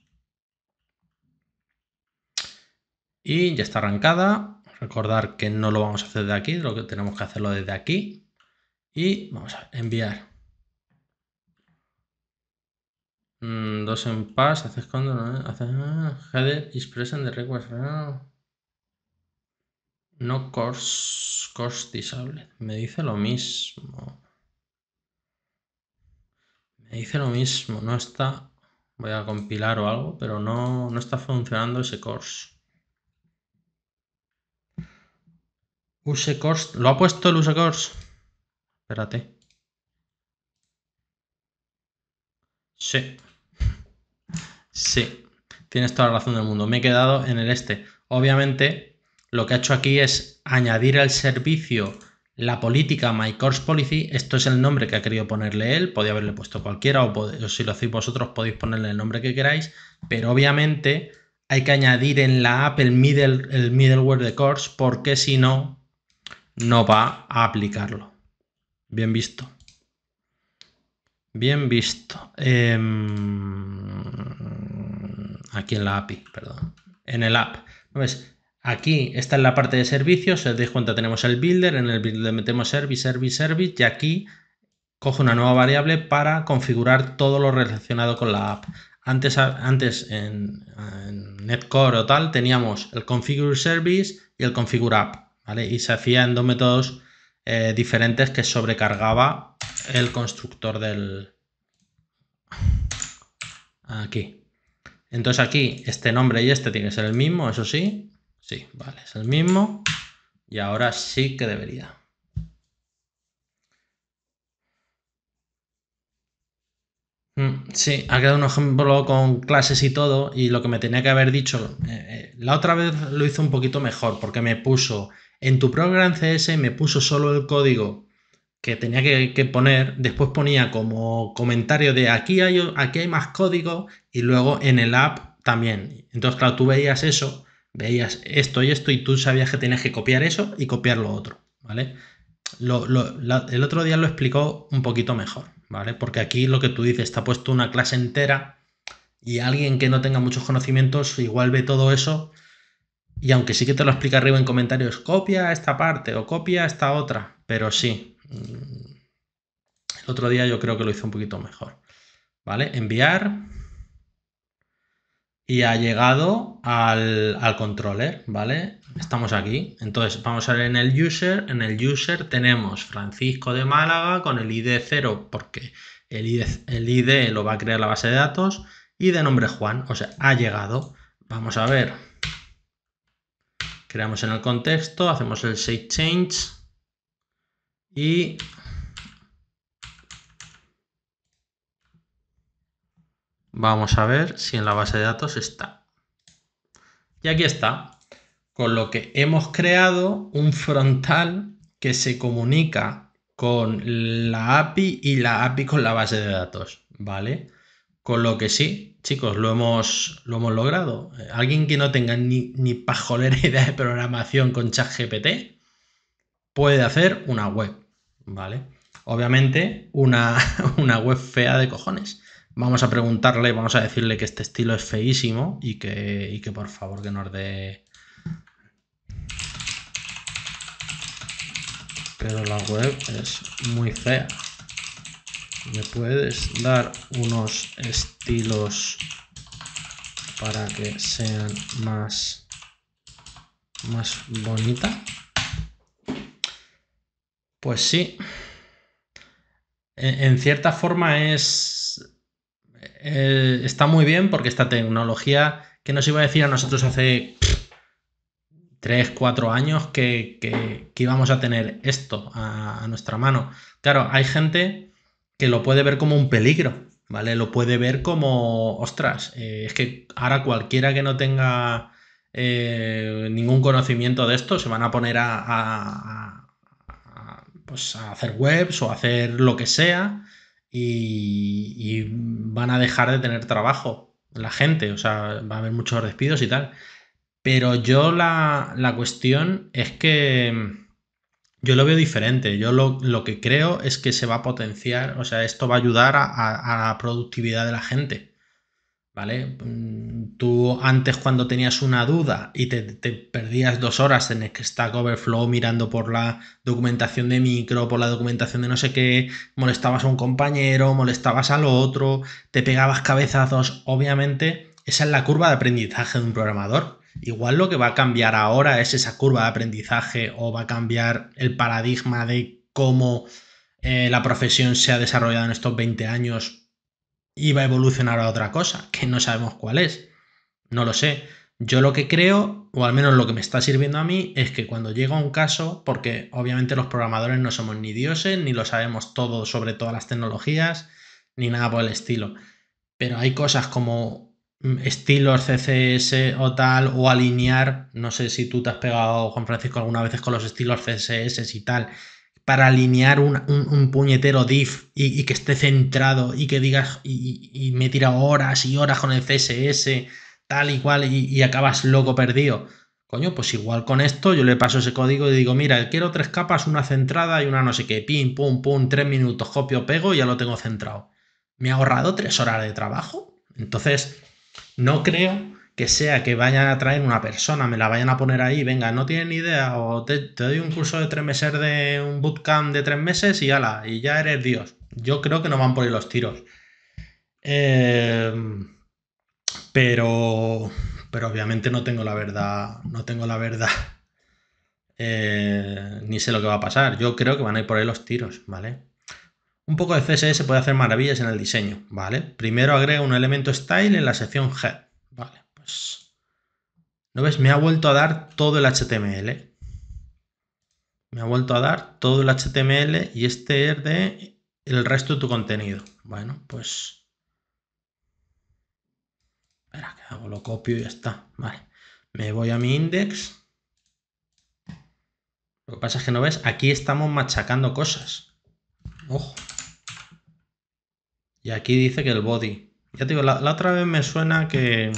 Y ya está arrancada. Recordar que no lo vamos a hacer de aquí, lo que tenemos que hacerlo desde aquí. Y vamos a enviar Mm, dos en paz, haces cuando no, eh, haces. Header ah, is present request. Ah. No course, course disabled. Me dice lo mismo. Me dice lo mismo. No está. Voy a compilar o algo, pero no, no está funcionando ese course. Use course. ¿Lo ha puesto el use course? Espérate. Sí, Sí, tienes toda la razón del mundo. Me he quedado en el este. Obviamente, lo que ha hecho aquí es añadir al servicio la política My Course Policy. Esto es el nombre que ha querido ponerle él. Podía haberle puesto cualquiera o, si lo hacéis vosotros podéis ponerle el nombre que queráis. Pero obviamente hay que añadir en la app el, middle, el middleware de course porque si no, no va a aplicarlo. Bien visto. Bien visto. Em, aquí en la API, perdón. En el app. Pues, aquí está en la parte de servicios. Si os dais cuenta, tenemos el builder. En el builder metemos service, service, service. Y aquí coge una nueva variable para configurar todo lo relacionado con la app. Antes, antes en, Netcore o tal teníamos el configure service y el configure app. Y se hacía en dos métodos eh, diferentes que sobrecargaba el constructor del... Aquí. Entonces aquí este nombre y este tiene que ser el mismo, eso sí. Sí, vale, es el mismo. Y ahora sí que debería. Mm, sí, ha quedado un ejemplo con clases y todo, y lo que me tenía que haber dicho, eh, eh, la otra vez lo hizo un poquito mejor, porque me puso en tu program CS me puso solo el código que tenía que, poner, después ponía como comentario de aquí hay, aquí hay más código y luego en el app también. Entonces, claro, tú veías eso, veías esto y esto y tú sabías que tenías que copiar eso y copiar lo otro, ¿vale? el otro día lo explicó un poquito mejor, ¿vale? Porque aquí lo que tú dices, está puesto una clase entera y alguien que no tenga muchos conocimientos igual ve todo eso y aunque sí que te lo explica arriba en comentarios, copia esta parte o copia esta otra, pero sí. Mm, el otro día yo creo que lo hizo un poquito mejor. ¿Vale? Enviar. Y ha llegado al, al controller, ¿vale? Estamos aquí. Entonces vamos a ver en el user. En el user tenemos Francisco de Málaga con el ID 0 porque el ID, el ID lo va a crear la base de datos y de nombre Juan. O sea, ha llegado. Vamos a ver creamos en el contexto, hacemos el shape change y vamos a ver si en la base de datos está. Y aquí está, con lo que hemos creado un frontal que se comunica con la API y la API con la base de datos, ¿vale? Con lo que sí, chicos, lo hemos, lo hemos logrado. Eh, alguien que no tenga ni, ni pajolera [LAUGHS] idea de programación con ChatGPT puede hacer una web, ¿vale? Obviamente, [LAUGHS] una, web fea de cojones. Vamos a preguntarle, vamos a decirle que este estilo es feísimo y que, y que por favor que nos dé... Pero la web es muy fea. ¿Me puedes dar unos estilos para que sean más, más bonita? Pues sí. En, cierta forma es... Eh, está muy bien porque esta tecnología que nos iba a decir a nosotros hace 3, 4 años que, íbamos a tener esto a, a nuestra mano. Claro, hay gente que lo puede ver como un peligro, ¿vale? Lo puede ver como, ostras, eh, es que ahora cualquiera que no tenga eh, ningún conocimiento de esto se van a poner a, pues a hacer webs o a hacer lo que sea y, van a dejar de tener trabajo la gente, o sea, va a haber muchos despidos y tal. Pero yo la cuestión es que yo lo veo diferente. Yo lo, que creo es que se va a potenciar, o sea, esto va a ayudar a, la productividad de la gente. ¿Vale? Mm, tú antes cuando tenías una duda y te, te perdías dos horas en el Stack Overflow mirando por la documentación de micro, por la documentación de no sé qué, molestabas a un compañero, molestabas al otro, te pegabas cabezazos, obviamente esa es la curva de aprendizaje de un programador Igual lo que va a cambiar ahora es esa curva de aprendizaje o va a cambiar el paradigma de cómo eh, la profesión se ha desarrollado en estos 20 años y va a evolucionar a otra cosa, que no sabemos cuál es. No lo sé. Yo lo que creo, o al menos lo que me está sirviendo a mí, es que cuando llega un caso, porque obviamente los programadores no somos ni dioses, ni lo sabemos todo sobre todas las tecnologías, ni nada por el estilo, pero hay cosas como Mm, estilos CSS o tal, o alinear, no sé si tú te has pegado, Juan Francisco, alguna veces con los estilos CSS y tal, para alinear un, puñetero div y, que esté centrado y que digas, y, me he horas y horas con el CSS, tal y cual, y, y acabas loco perdido. Coño, pues igual con esto yo le paso ese código y digo, mira, quiero tres capas, una centrada y una no sé qué, pim, pum, pum, tres minutos, copio, pego y ya lo tengo centrado. ¿Me ha ahorrado tres horas de trabajo? Entonces, no creo que sea que vayan a traer una persona, me la vayan a poner ahí, venga, no tienen ni idea, o te, doy un curso de tres meses de un bootcamp de tres meses y ala, y ya eres Dios. Yo creo que no van por ahí los tiros. Em, pero, pero obviamente no tengo la verdad, no tengo la verdad, [LAUGHS] eh, ni sé lo que va a pasar. Yo creo que van a ir por ahí los tiros, ¿vale? Un poco de CSS puede hacer maravillas en el diseño, ¿vale? Primero agrega un elemento style en la sección head, ¿vale? Pues, ¿no ves? Me ha vuelto a dar todo el HTML. Me ha vuelto a dar todo el HTML y este es de el resto de tu contenido. Bueno, pues... Espera, que hago? Lo copio y ya está. Vale. Me voy a mi index. Lo que pasa es que no ves, aquí estamos machacando cosas. Ojo. Y aquí dice que el body. Ya te digo, la, otra vez me suena que,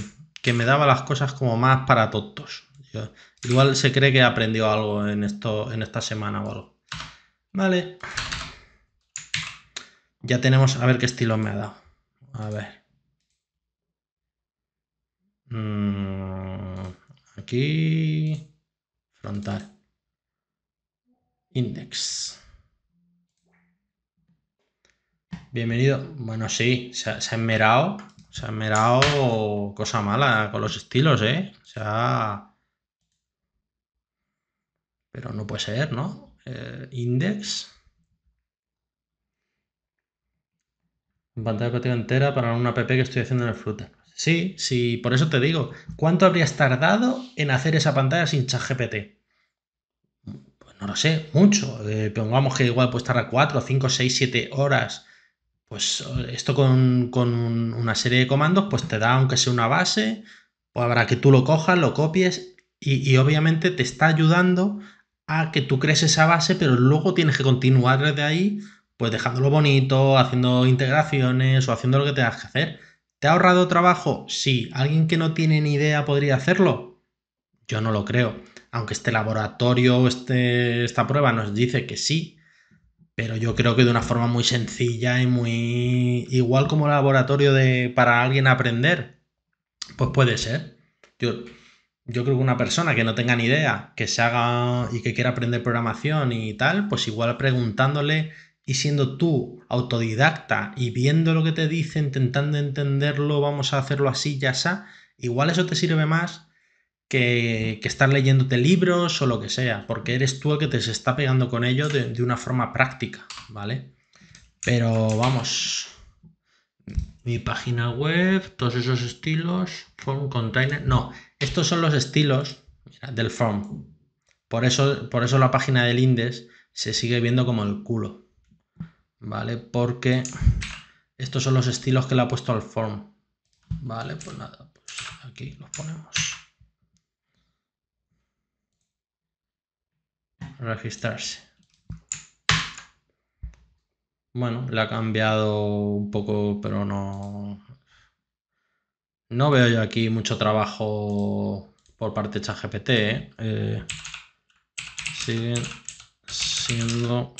me daba las cosas como más para tontos. igual se cree que aprendió algo en, esto, en esta semana o algo. Vale. Ya tenemos, a ver qué estilo me ha dado. A ver. Mm, aquí. Frontal. Index. Bienvenido. Bueno, sí, se, ha enmerado. Se ha enmerado cosa mala con los estilos, ¿eh? O sea. Pero no puede ser, ¿no? Eh, index. pantalla completa entera para una app que estoy haciendo en el Flutter. Sí, sí, por eso te digo. ¿Cuánto habrías tardado en hacer esa pantalla sin ChatGPT? Pues no lo sé, mucho. Eh, pongamos que igual puede estar a 4, 5, 6, 7 horas pues esto con, una serie de comandos, pues te da, aunque sea una base, o pues habrá que tú lo cojas, lo copies y, obviamente te está ayudando a que tú crees esa base, pero luego tienes que continuar desde ahí, pues dejándolo bonito, haciendo integraciones o haciendo lo que tengas que hacer. ¿Te ha ahorrado trabajo? Sí. ¿Alguien que no tiene ni idea podría hacerlo? Yo no lo creo. Aunque este laboratorio, este, esta prueba nos dice que sí, pero yo creo que de una forma muy sencilla y muy igual como laboratorio de para alguien aprender. Pues puede ser. Yo, yo creo que una persona que no tenga ni idea, que se haga y que quiera aprender programación y tal, pues igual preguntándole y siendo tú autodidacta y viendo lo que te dice, intentando entenderlo, vamos a hacerlo así, ya sea, igual eso te sirve más que, estar leyéndote libros o lo que sea, porque eres tú el que te está pegando con ello de, una forma práctica, ¿vale? Pero vamos, mi página web, todos esos estilos, form container, no, estos son los estilos del form. Por eso, por eso la página del index se sigue viendo como el culo, ¿vale? Porque estos son los estilos que le ha puesto al form. Vale, pues nada, pues aquí los ponemos. registrarse. Bueno, le ha cambiado un poco, pero no... No veo yo aquí mucho trabajo por parte de ChatGPT. ¿eh? Eh, siendo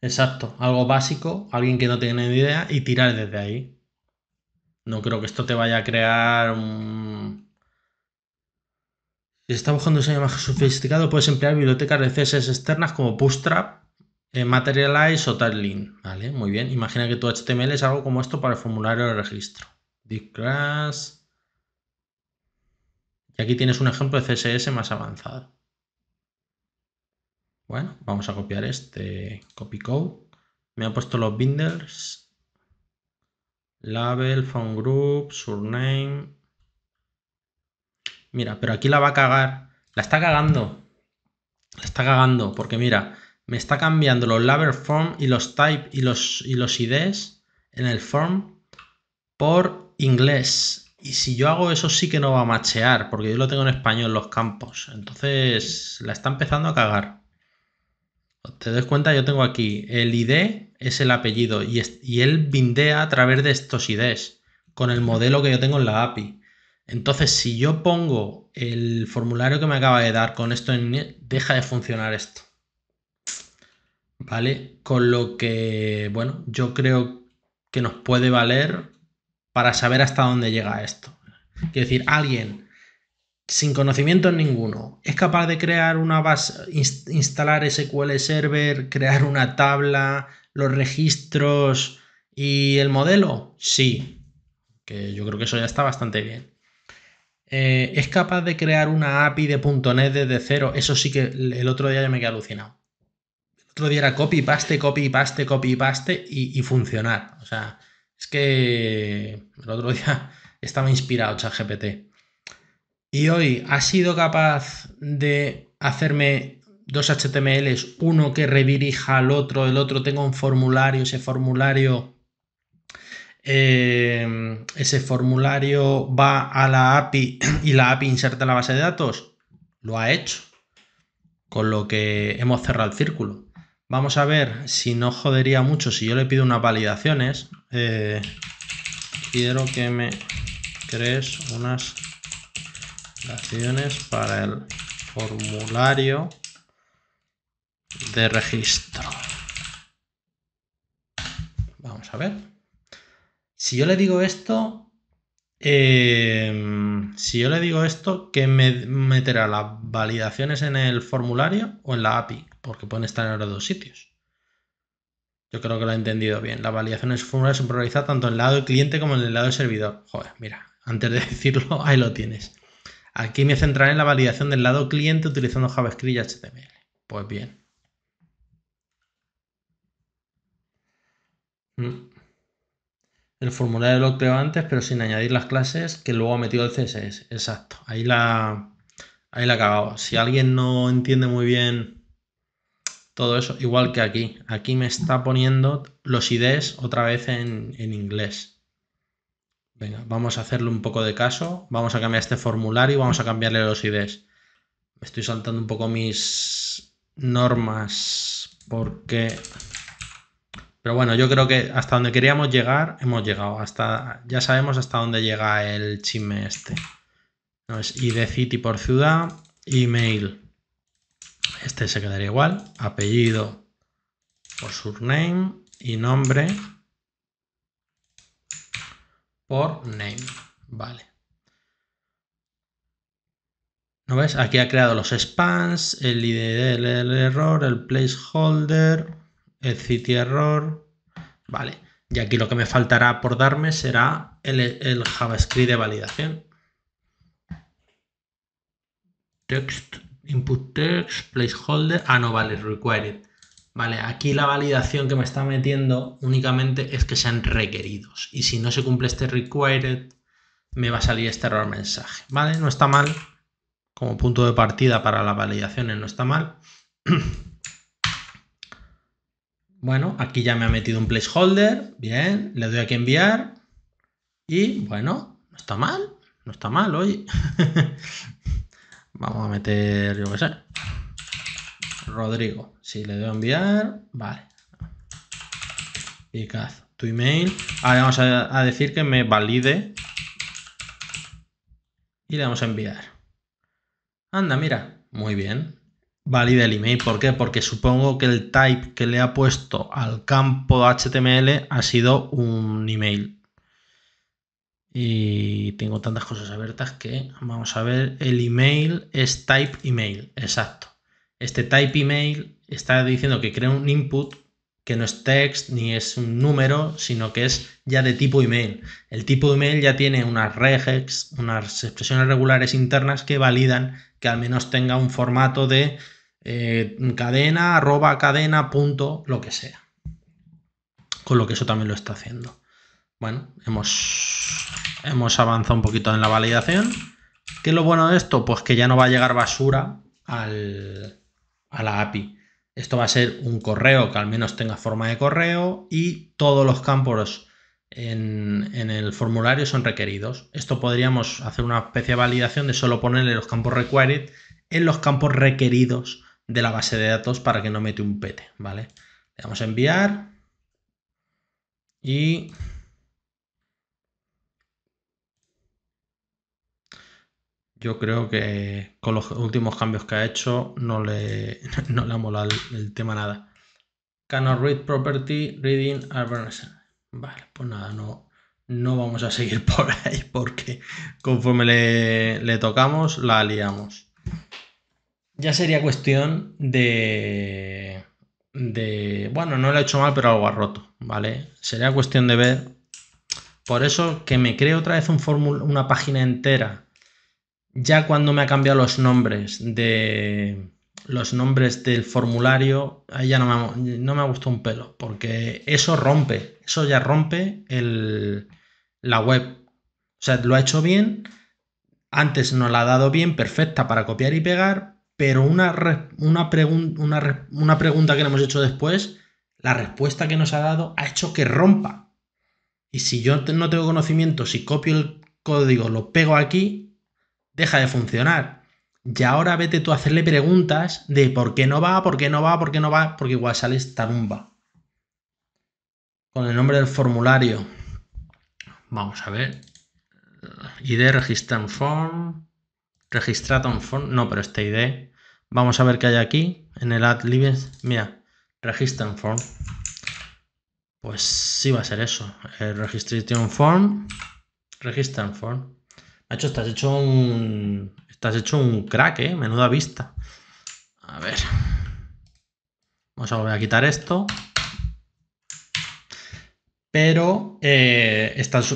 Exacto, algo básico, alguien que no tiene ni idea y tirar desde ahí. No creo que esto te vaya a crear un... Si estás buscando un diseño más sofisticado, puedes emplear bibliotecas de CSS externas como Bootstrap, eh, Materialize o Tailwind. Vale, muy bien. Imagina que tu HTML es algo como esto para formular el registro. Deep Y aquí tienes un ejemplo de CSS más avanzado. Bueno, vamos a copiar este copy code. Me ha puesto los binders. Label, phone group, surname. Mira, pero aquí la va a cagar. La está cagando. La está cagando porque mira, me está cambiando los label form y los type y los, y los IDs en el form por inglés. Y si yo hago eso sí que no va a machear, porque yo lo tengo en español los campos. Entonces la está empezando a cagar te das cuenta, yo tengo aquí el ID es el apellido y, es, y, él bindea a través de estos IDs con el modelo que yo tengo en la API. Entonces, si yo pongo el formulario que me acaba de dar con esto en deja de funcionar esto. ¿Vale? Con lo que, bueno, yo creo que nos puede valer para saber hasta dónde llega esto. Quiero decir, alguien sin conocimiento ninguno, es capaz de crear una base, instalar SQL Server, crear una tabla, los registros y el modelo, sí, que yo creo que eso ya está bastante bien. Eh, es capaz de crear una API de .NET desde cero, eso sí que el otro día ya me quedé alucinado. El otro día era copy, paste, copy, paste, copy, paste y, y funcionar. O sea, es que el otro día [LAUGHS] estaba inspirado ChatGPT y hoy ha sido capaz de hacerme dos HTMLs, uno que redirija al otro, el otro tengo un formulario, ese formulario, em, ese formulario va a la API [CLEARS THROAT] y la API inserta la base de datos, lo ha hecho, con lo que hemos cerrado el círculo. Vamos a ver si no jodería mucho si yo le pido unas validaciones. Eh, quiero que me crees unas acciones para el formulario de registro. Vamos a ver. Si yo le digo esto, eh, si yo le digo esto, ¿que me meterá las validaciones en el formulario o en la API? Porque pueden estar en los dos sitios. Yo creo que lo he entendido bien. Las validaciones formularios son son tanto en el lado del cliente como en el lado del servidor. Joder, mira, antes de [LAUGHS] decirlo, ahí lo tienes. Aquí me centraré en la validación del lado cliente utilizando JavaScript y HTML. Pues bien. Mm. El formulario lo creo antes, pero sin añadir las clases que luego ha metido el CSS. Exacto. Ahí la, ahí la cagado. Si alguien no entiende muy bien todo eso, igual que aquí. Aquí me está poniendo los IDs otra vez en, en inglés. Venga, vamos a hacerle un poco de caso, vamos a cambiar este formulario, y vamos a cambiarle los IDs. Me estoy saltando un poco mis normas porque... Pero bueno, yo creo que hasta donde queríamos llegar, hemos llegado. Hasta, ya sabemos hasta dónde llega el chisme este. No, es ID city por ciudad, email. Este se quedaría igual. Apellido por surname y nombre por name. Vale. ¿No ves? Aquí ha creado los spans, el id del error, el placeholder, el city error. Vale. Y aquí lo que me faltará por darme será el, el JavaScript de validación. Text, input text, placeholder. Ah, no, vale, required. Vale, aquí la validación que me está metiendo únicamente es que sean requeridos. Y si no se cumple este required, me va a salir este error mensaje. Vale, no está mal. Como punto de partida para las validaciones no está mal. [CLEARS THROAT] Bueno, aquí ya me ha metido un placeholder. Bien, le doy aquí enviar. Y bueno, no está mal. No está mal, hoy [LAUGHS] Vamos a meter, yo qué sé. Rodrigo. Si le doy a enviar, vale. Y tu email. Ahora vamos a, a decir que me valide. Y le vamos a enviar. Anda, mira. Muy bien. Valide el email. ¿Por qué? Porque supongo que el type que le ha puesto al campo HTML ha sido un email. Y tengo tantas cosas abiertas que vamos a ver. El email es type email, exacto. Este type email está diciendo que crea un input que no es text ni es un número, sino que es ya de tipo email. El tipo email ya tiene unas regex, unas expresiones regulares internas que validan que al menos tenga un formato de eh, cadena, arroba, cadena, punto, lo que sea. Con lo que eso también lo está haciendo. Bueno, hemos, hemos avanzado un poquito en la validación. ¿Qué es lo bueno de esto? Pues que ya no va a llegar basura al, a la API esto va a ser un correo que al menos tenga forma de correo y todos los campos en, el formulario son requeridos. Esto podríamos hacer una especie de validación de solo ponerle los campos required en los campos requeridos de la base de datos para que no mete un pete, ¿vale? Le damos a enviar y yo creo que con los últimos cambios que ha hecho no le, [LAUGHS] no le ha molado el, tema nada. Cannot read property, reading advanced. Vale, pues nada, no, no vamos a seguir [LAUGHS] por ahí porque conforme le, tocamos, la liamos. Ya sería cuestión de, de... Bueno, no lo he hecho mal, pero algo ha roto, ¿vale? Sería cuestión de ver... Por eso que me cree otra vez una página entera ya cuando me ha cambiado los nombres de los nombres del formulario, ahí ya no me, no me un pelo, porque eso rompe, eso ya rompe el, la web. O sea, lo ha hecho bien, antes no la ha dado bien, perfecta para copiar y pegar, pero una, una, una pregunta que le hemos hecho después, la respuesta que nos ha dado ha hecho que rompa. Y si yo no tengo conocimiento, si copio el código, lo pego aquí, deja de funcionar. Y ahora vete tú a hacerle preguntas de por qué no va, por qué no va, por qué no va, porque igual esta tarumba. Con el nombre del formulario. Vamos a ver. Eh, ID registrar form. Registraton form. No, pero este ID. Vamos a ver qué hay aquí. En el ad libres. Mira. registran form. Pues sí va a ser eso. Eh, registration form. registran form. Nacho, estás hecho un. Estás hecho un crack, eh, Menuda vista. A ver. Vamos a volver a quitar esto. Pero eh, estás.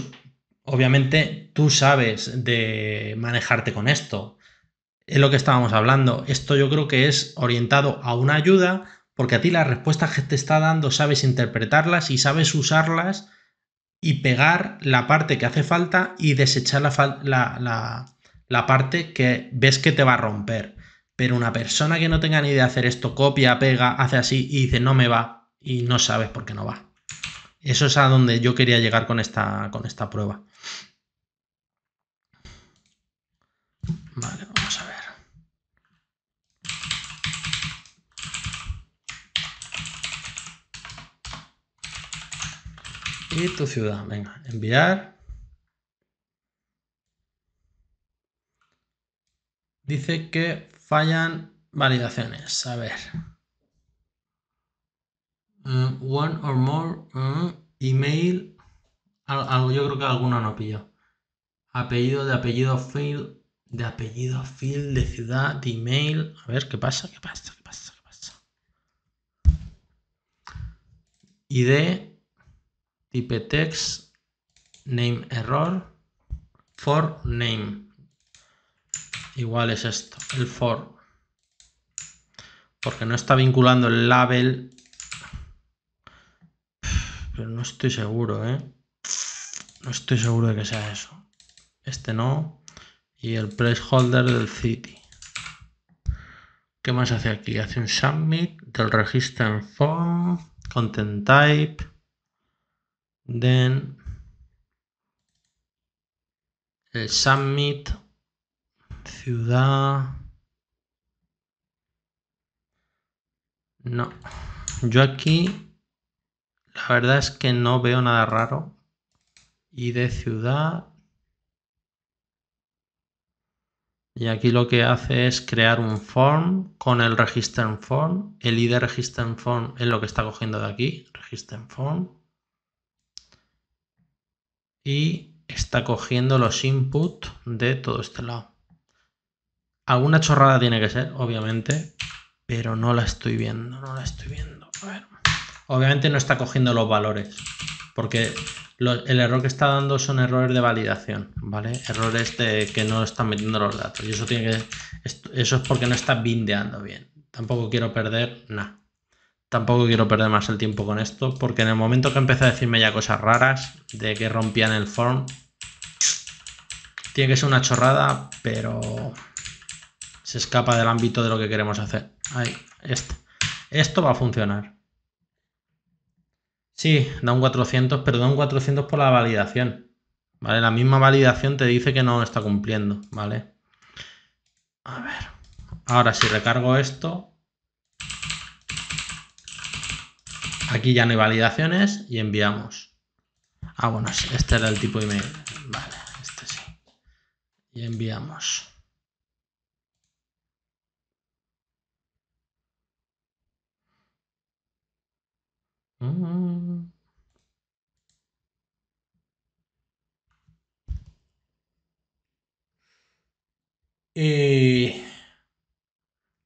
Obviamente, tú sabes de manejarte con esto. Es lo que estábamos hablando. Esto yo creo que es orientado a una ayuda, porque a ti las respuestas que te está dando sabes interpretarlas y sabes usarlas y pegar la parte que hace falta y desechar la, la, parte que ves que te va a romper. Pero una persona que no tenga ni idea de hacer esto, copia, pega, hace así y dice no me va y no sabes por qué no va. Eso es a donde yo quería llegar con esta, con esta prueba. Vale, y tu ciudad. Venga, enviar. Dice que fallan validaciones. A ver. Mm, one or more. Mm, email. Algo, yo creo que alguno no pilló. Apellido de apellido field. De apellido field de ciudad de email. A ver, ¿qué pasa? ¿Qué pasa? ¿Qué pasa? ¿Qué pasa? ID type text name error for name igual es esto el for porque no está vinculando el label pero no estoy seguro ¿eh? no estoy seguro de que sea eso este no y el placeholder del city ¿Qué más hace aquí? Hace un submit del register for content type, then el eh, submit ciudad no yo aquí la verdad es que no veo nada raro y de ciudad y aquí lo que hace es crear un form con el register form el id register form es lo que está cogiendo de aquí register form y está cogiendo los inputs de todo este lado. Alguna chorrada tiene que ser, obviamente, pero no la estoy viendo, no la estoy viendo. A ver. Obviamente no está cogiendo los valores, porque el error que está dando son errores de validación, ¿vale? Errores de que no están metiendo los datos. Y eso tiene que eso es porque no está bindeando bien. Tampoco quiero perder nada. Tampoco quiero perder más el tiempo con esto, porque en el momento que empecé a decirme ya cosas raras, de que rompían el form, tiene que ser una chorrada, pero se escapa del ámbito de lo que queremos hacer. Ahí, esto. Esto va a funcionar. Sí, da un 400, pero da un 400 por la validación. ¿Vale? La misma validación te dice que no está cumpliendo, ¿vale? A ver. Ahora, si recargo esto, Aquí ya no hay validaciones y enviamos. Ah, bueno, este era el tipo de email. Vale, este sí. Y enviamos. Mm.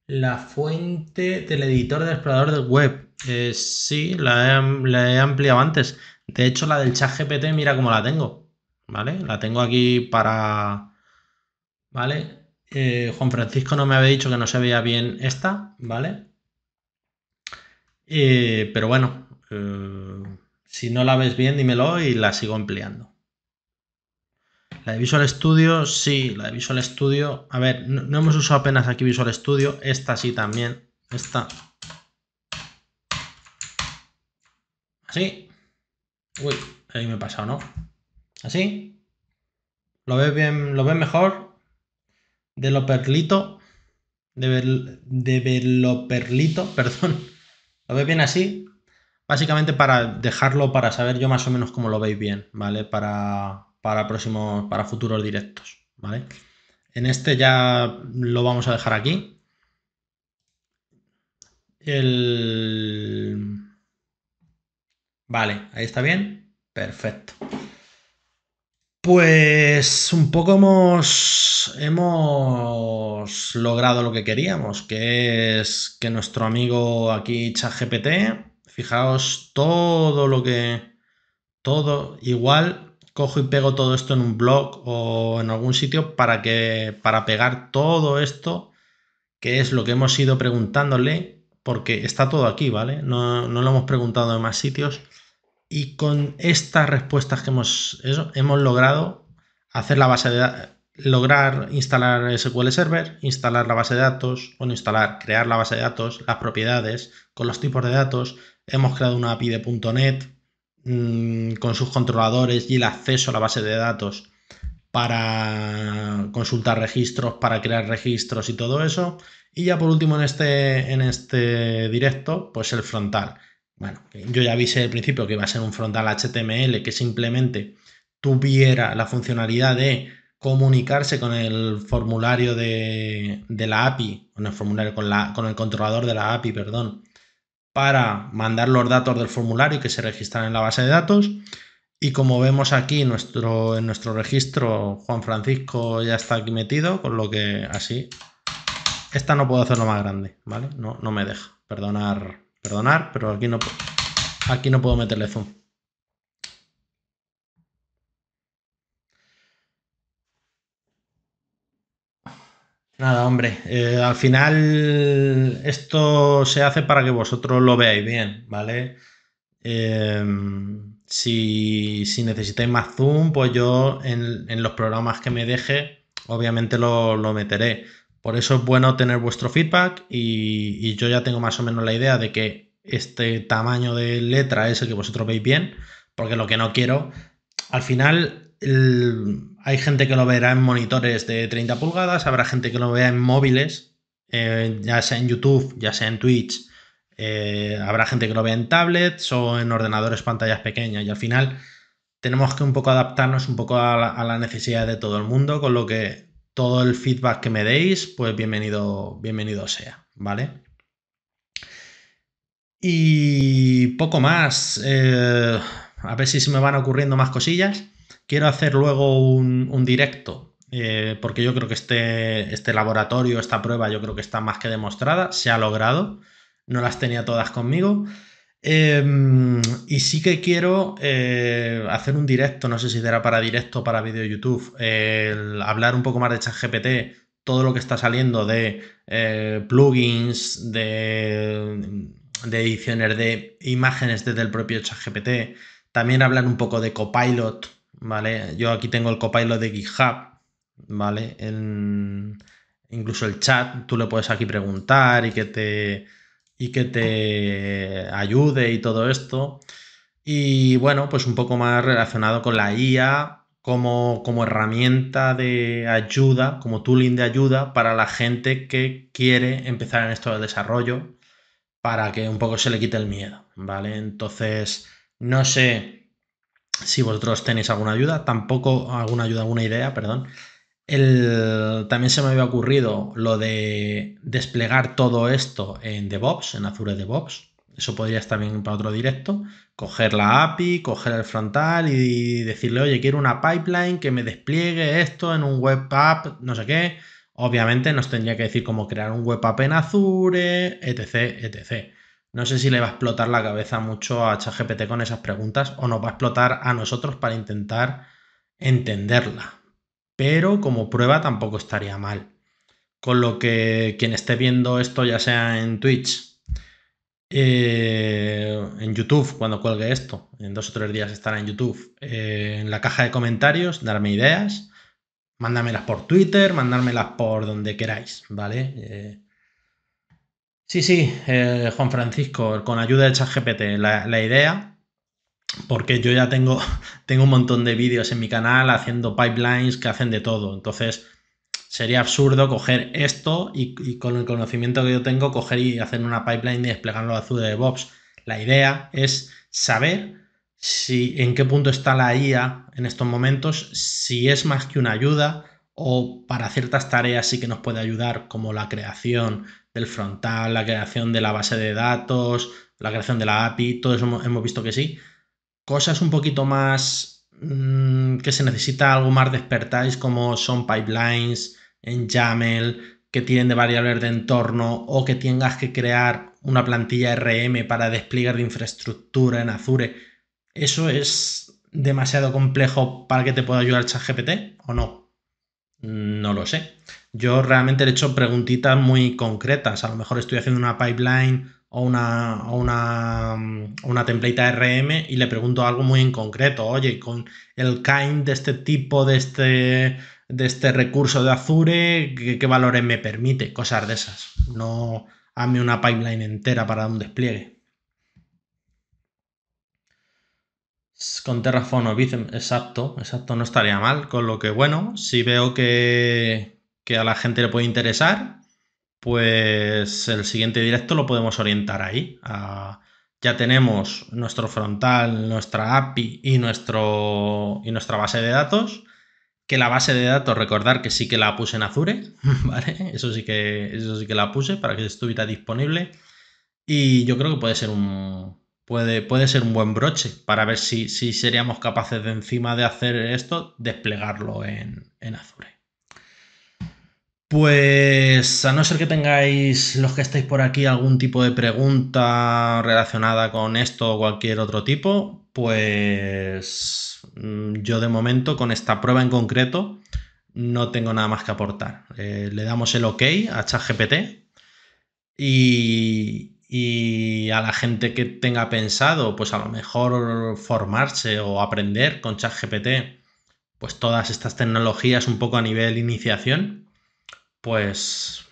la fuente del editor del explorador de web. Eh, sí, la he, ampliado antes. De hecho, la del chat GPT, mira cómo la tengo. ¿Vale? La tengo aquí para. ¿Vale? Eh, Juan Francisco no me había dicho que no se veía bien esta, ¿vale? Eh, pero bueno, eh, si no la ves bien, dímelo y la sigo ampliando. La de Visual Studio, sí, la de Visual Studio. A ver, no, no hemos usado apenas aquí Visual Studio. Esta sí también. Esta Así. Uy, ahí me he pasado, ¿no? Así. ¿Lo ves bien? ¿Lo ves mejor? De lo perlito. De, ver, de verlo perlito, [LAUGHS] perdón. ¿Lo ves bien así? Básicamente para dejarlo para saber yo más o menos cómo lo veis bien, ¿vale? Para, para próximos, para futuros directos, ¿vale? En este ya lo vamos a dejar aquí. El Vale, ahí está bien. Perfecto. Pues un poco hemos, logrado lo que queríamos, que es que nuestro amigo aquí ChatGPT, fijaos todo lo que, todo igual, cojo y pego todo esto en un blog o en algún sitio para que, para pegar todo esto, que es lo que hemos ido preguntándole porque está todo aquí, ¿vale? No, lo hemos preguntado en más sitios. Y con estas respuestas que hemos, hemos logrado hacer la base de datos, lograr instalar SQL Server, instalar la base de datos, bueno, instalar, crear la base de datos, las propiedades, con los tipos de datos. Hemos creado una API de .NET mm, con sus controladores y el acceso a la base de datos para consultar registros, para crear registros y todo eso. Y ya por último en este, en este directo, pues el frontal. Bueno, yo ya avisé al principio que iba a ser un frontal HTML que simplemente tuviera la funcionalidad de comunicarse con el formulario de, la API, con el formulario, con, la, con el controlador de la API, perdón, para mandar los datos del formulario que se registran en la base de datos. Y como vemos aquí nuestro, en nuestro registro, Juan Francisco ya está aquí metido, con lo que así esta no puedo hacerlo más grande, ¿vale? No, me deja. Perdonar, perdonar, pero aquí no, aquí no puedo meterle zoom. Nada, hombre, eh, al final esto se hace para que vosotros lo veáis bien, ¿vale? Eh, si, si, necesitáis más zoom, pues yo en, los programas que me deje, obviamente lo, lo, meteré. Por eso es bueno tener vuestro feedback y, yo ya tengo más o menos la idea de que este tamaño de letra es el que vosotros veis bien, porque lo que no quiero, al final hay gente que lo verá en monitores de 30 pulgadas, habrá gente que lo vea en móviles, eh, ya sea en YouTube, ya sea en Twitch, eh, habrá gente que lo vea en tablets o en ordenadores pantallas pequeñas y al final tenemos que un poco adaptarnos un poco a la necesidad de todo el mundo, con lo que todo el feedback que me deis, pues bienvenido, bienvenido sea, ¿vale? Y poco más. Eh, a ver si se me van ocurriendo más cosillas. Quiero hacer luego un, directo, eh, porque yo creo que este, este laboratorio, esta prueba, yo creo que está más que demostrada. Se ha logrado. No las tenía todas conmigo. Em, y sí que quiero eh, hacer un directo, no sé si será para directo o para vídeo YouTube, hablar un poco más de ChatGPT, todo lo que está saliendo de eh, plugins, de, de, ediciones de imágenes desde el propio ChatGPT, también hablar un poco de Copilot, ¿vale? Yo aquí tengo el Copilot de GitHub, ¿vale? incluso el chat, tú le puedes aquí preguntar y que te y que te ayude y todo esto. Y bueno, pues un poco más relacionado con la IA como, como herramienta de ayuda, como tooling de ayuda para la gente que quiere empezar en esto del desarrollo para que un poco se le quite el miedo, ¿vale? Entonces, no sé si vosotros tenéis alguna ayuda, tampoco alguna ayuda, alguna idea, perdón, el, también se me había ocurrido lo de desplegar todo esto en DevOps, en Azure DevOps. Eso podría estar bien para otro directo. Coger la API, coger el frontal y decirle, oye, quiero una pipeline que me despliegue esto en un web app, no sé qué. Obviamente nos tendría que decir cómo crear un web app en Azure, etc, etc. No sé si le va a explotar la cabeza mucho a ChatGPT con esas preguntas o nos va a explotar a nosotros para intentar entenderla pero como prueba tampoco estaría mal. Con lo que quien esté viendo esto, ya sea en Twitch, eh, en YouTube, cuando cuelgue esto, en dos o tres días estará en YouTube, eh, en la caja de comentarios, darme ideas, mándamelas por Twitter, mandármelas por donde queráis, ¿vale? Eh, sí, sí, Juan Francisco, con ayuda de ChatGPT, la, la idea porque yo ya tengo, [LAUGHS] tengo un montón de vídeos en mi canal haciendo pipelines que hacen de todo. Entonces, sería absurdo coger esto y, con el conocimiento que yo tengo, coger y hacer una pipeline y desplegarlo a Azure DevOps. La idea es saber si en qué punto está la IA en estos momentos, si es más que una ayuda o para ciertas tareas sí que nos puede ayudar, como la creación del frontal, la creación de la base de datos, la creación de la API, todo eso hemos visto que sí, Cosas un poquito más mm, que se necesita algo más despertáis, como son pipelines en YAML, que tienen de variables de entorno o que tengas que crear una plantilla RM para desplegar de infraestructura en Azure. ¿Eso es demasiado complejo para que te pueda ayudar ChatGPT o no? No lo sé. Yo realmente le he hecho preguntitas muy concretas. A lo mejor estoy haciendo una pipeline o una, o una, mm, una template RM y le pregunto algo muy en concreto. Oye, con el kind de este tipo, de este, de este recurso de Azure, ¿qué, valores me permite? Cosas de esas. No hazme una pipeline entera para un despliegue. Con Terraform o exacto, exacto, no estaría mal. Con lo que, bueno, si veo que, que a la gente le puede interesar, pues el siguiente directo lo podemos orientar ahí. ya tenemos nuestro frontal, nuestra API y, nuestro, nuestra base de datos. Que la base de datos, recordar que sí que la puse en Azure, [LAUGHS] ¿vale? Eso sí que, eso sí que la puse para que estuviera disponible. Y yo creo que puede ser un, puede, puede ser un buen broche para ver si, seríamos capaces de encima de hacer esto, desplegarlo en, en Azure. Pues a no ser que tengáis los que estáis por aquí algún tipo de pregunta relacionada con esto o cualquier otro tipo, pues mm, yo de momento con esta prueba en concreto no tengo nada más que aportar. Eh, le damos el OK a ChatGPT y, y a la gente que tenga pensado, pues a lo mejor formarse o aprender con ChatGPT, pues todas estas tecnologías un poco a nivel iniciación pues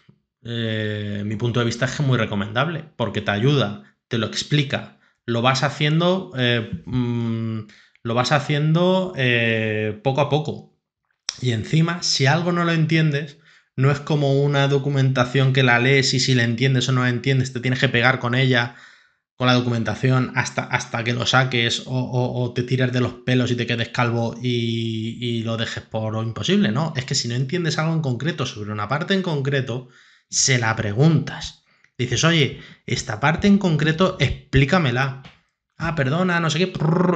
eh, mi punto de vista es muy recomendable, porque te ayuda, te lo explica, lo vas haciendo, eh, mm, lo vas haciendo eh, poco a poco. Y encima, si algo no lo entiendes, no es como una documentación que la lees y si la entiendes o no la entiendes, te tienes que pegar con ella con la documentación hasta, hasta que lo saques o, te tires de los pelos y te quedes calvo y, lo dejes por imposible, ¿no? Es que si no entiendes algo en concreto sobre una parte en concreto, se la preguntas. Dices, oye, esta parte en concreto, explícamela. Ah, perdona, no sé qué,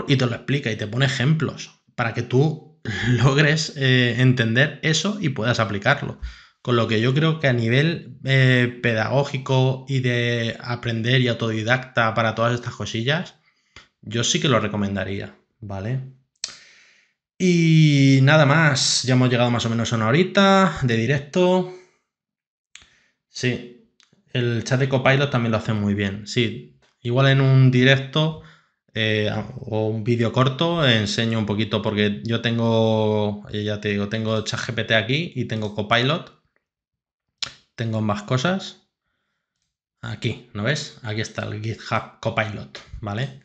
y te lo explica y te pone ejemplos para que tú [LAUGHS] logres eh, entender eso y puedas aplicarlo. Con lo que yo creo que a nivel eh, pedagógico y de aprender y autodidacta para todas estas cosillas, yo sí que lo recomendaría, ¿vale? Y nada más, ya hemos llegado más o menos a una horita de directo. Sí, el chat de Copilot también lo hace muy bien. Sí, igual en un directo eh, o un vídeo corto enseño un poquito porque yo tengo, eh, ya te digo, tengo ChatGPT aquí y tengo Copilot tengo más cosas. Aquí, ¿no ves? Aquí está el GitHub Copilot, ¿vale?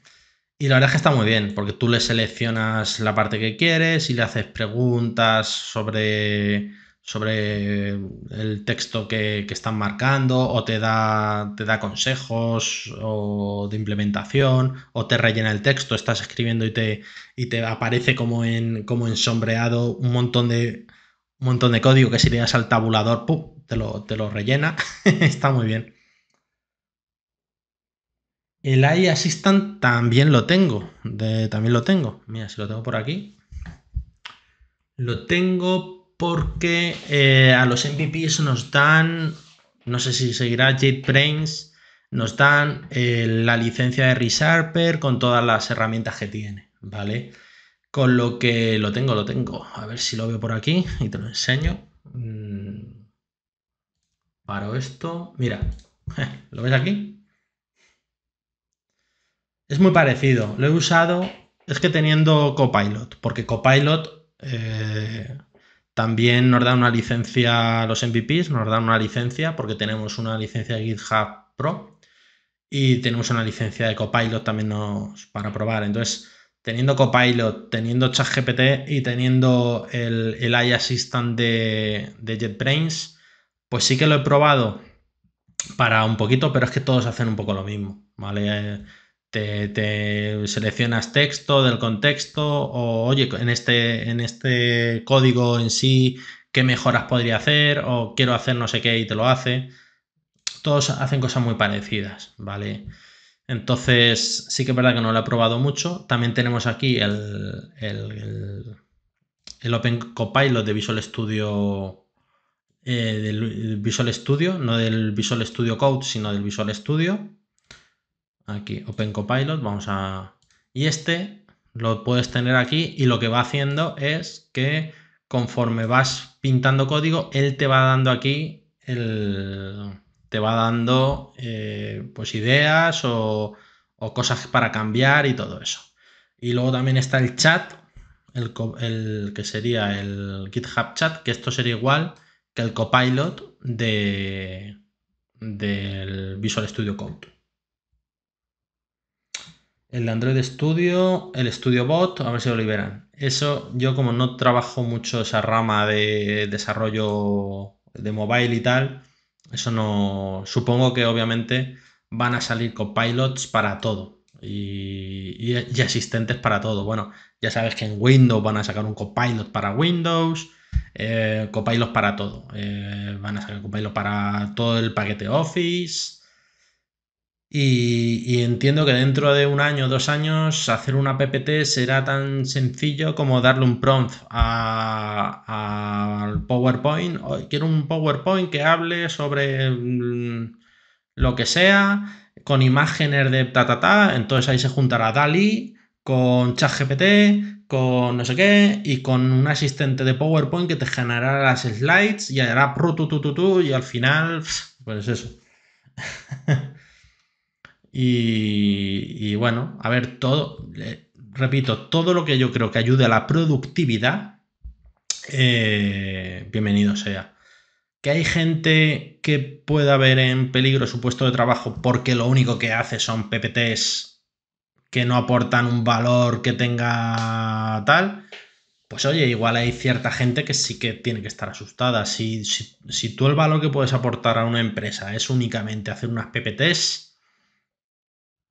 Y la verdad es que está muy bien, porque tú le seleccionas la parte que quieres y le haces preguntas sobre, sobre el texto que, están marcando, o te da, te da consejos de implementación, o te rellena el texto, estás escribiendo y te, y te aparece como en, como sombreado un montón de, un montón de código que si le das al tabulador, ¡pum! te lo, rellena. [LAUGHS] Está muy bien. El AI Assistant también lo tengo. también lo tengo. Mira, si lo tengo por aquí. Lo tengo porque eh, a los MVPs nos dan, no sé si seguirá JetBrains, nos dan eh, la licencia de ReSharper con todas las herramientas que tiene, ¿vale? Con lo que lo tengo, lo tengo. A ver si lo veo por aquí y te lo enseño. Mm, Paro esto. Mira, [LAUGHS] ¿lo ves aquí? Es muy parecido. Lo he usado, es que teniendo Copilot, porque Copilot eh, también nos da una licencia, a los MVPs nos da una licencia, porque tenemos una licencia de GitHub Pro y tenemos una licencia de Copilot también nos, para probar. Entonces, teniendo Copilot, teniendo ChatGPT y teniendo el, el AI Assistant de, de JetBrains, pues sí que lo he probado para un poquito, pero es que todos hacen un poco lo mismo, ¿vale? Te, seleccionas texto del contexto o, oye, en este, en este código en sí, qué mejoras podría hacer o quiero hacer no sé qué y te lo hace. Todos hacen cosas muy parecidas, ¿vale? Entonces, sí que es verdad que no lo he probado mucho. También tenemos aquí el, el, el, el Open Copilot de Visual Studio eh, del eh, Visual Studio, no del Visual Studio Code, sino del Visual Studio. Aquí, Open Copilot, vamos a... Y este lo puedes tener aquí y lo que va haciendo es que conforme vas pintando código, él te va dando aquí, el... te va dando eh, pues ideas o, cosas para cambiar y todo eso. Y luego también está el chat, el, el, que sería el GitHub chat, que esto sería igual que el copilot de, del Visual Studio Code. El Android Studio, el Studio Bot, a ver si lo liberan. Eso, yo como no trabajo mucho esa rama de desarrollo de mobile y tal, eso no. Supongo que obviamente van a salir copilots para todo y, y asistentes para todo. Bueno, ya sabes que en Windows van a sacar un copilot para Windows eh, para todo. Eh, van a sacar para todo el paquete Office. Y, entiendo que dentro de un año, dos años, hacer una PPT será tan sencillo como darle un prompt al PowerPoint. Quiero un PowerPoint que hable sobre mm, lo que sea, con imágenes de ta ta ta. Entonces ahí se juntará Dali con ChatGPT, con no sé qué y con un asistente de PowerPoint que te generará las slides y hará pro tu, tu, tu, y al final, pues eso. [LAUGHS] y, bueno, a ver, todo, repito, todo lo que yo creo que ayude a la productividad, eh, bienvenido sea. Que hay gente que pueda ver en peligro su puesto de trabajo porque lo único que hace son PPTs que no aportan un valor que tenga tal, pues oye, igual hay cierta gente que sí que tiene que estar asustada. Si, si, tú el valor que puedes aportar a una empresa es únicamente hacer unas PPTs,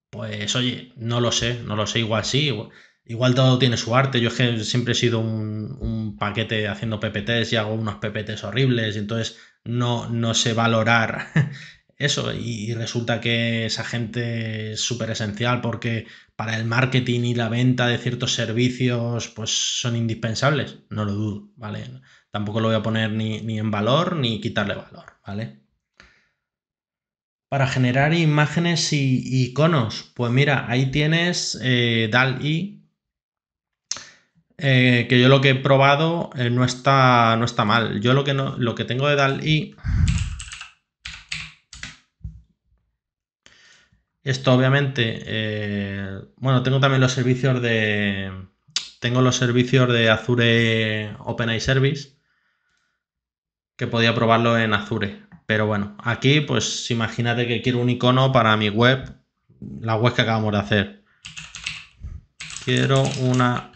pues oye, no lo sé, no lo sé, igual sí. Igual, todo tiene su arte. Yo es que siempre he sido un, paquete haciendo PPTs y hago unos PPTs horribles, y entonces no, no sé valorar eso, y resulta que esa gente es súper esencial porque para el marketing y la venta de ciertos servicios pues son indispensables, no lo dudo, ¿vale? Tampoco lo voy a poner ni, en valor ni quitarle valor, ¿vale? Para generar imágenes y iconos, pues mira, ahí tienes eh, DAL-I, eh, que yo lo que he probado eh, no, está, no está mal. Yo lo que, no, lo que tengo de DAL-I Esto obviamente, eh, bueno, tengo también los servicios de, tengo los servicios de Azure OpenAI Service, que podía probarlo en Azure. Pero bueno, aquí pues imagínate que quiero un icono para mi web, la web que acabamos de hacer. Quiero una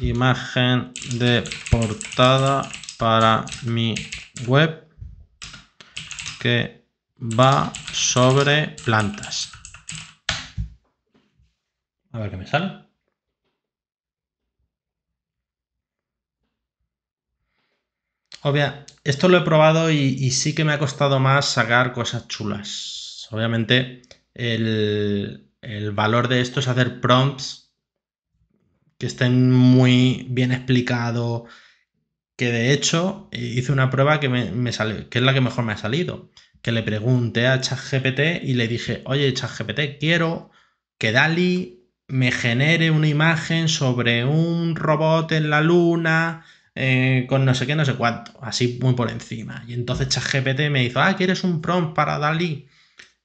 imagen de portada para mi web que va sobre plantas. A ver qué me sale. Obvia, esto lo he probado y, sí que me ha costado más sacar cosas chulas. Obviamente, el, valor de esto es hacer prompts que estén muy bien explicados, que de hecho eh, hice una prueba que, me, me que es la que mejor me ha salido que le pregunté a ChatGPT y le dije, oye ChatGPT, quiero que Dali me genere una imagen sobre un robot en la luna eh, con no sé qué, no sé cuánto, así muy por encima. Y entonces ChatGPT me hizo, ah, ¿quieres un prompt para Dalí?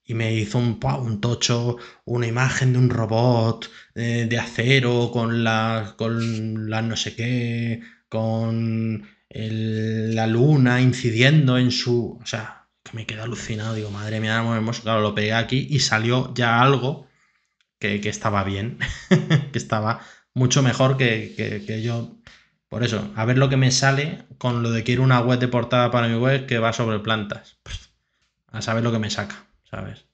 Y me hizo un, tocho, una imagen de un robot eh, de acero con la, con no sé qué, con la luna incidiendo en su... O sea, me quedé alucinado. Digo, madre mía, Claro, lo pegué aquí y salió ya algo que, estaba bien, [LAUGHS] que estaba mucho mejor que, yo. Por eso, a ver lo que me sale con lo de quiero una web de portada para mi web que va sobre plantas. a saber lo que me saca, ¿sabes?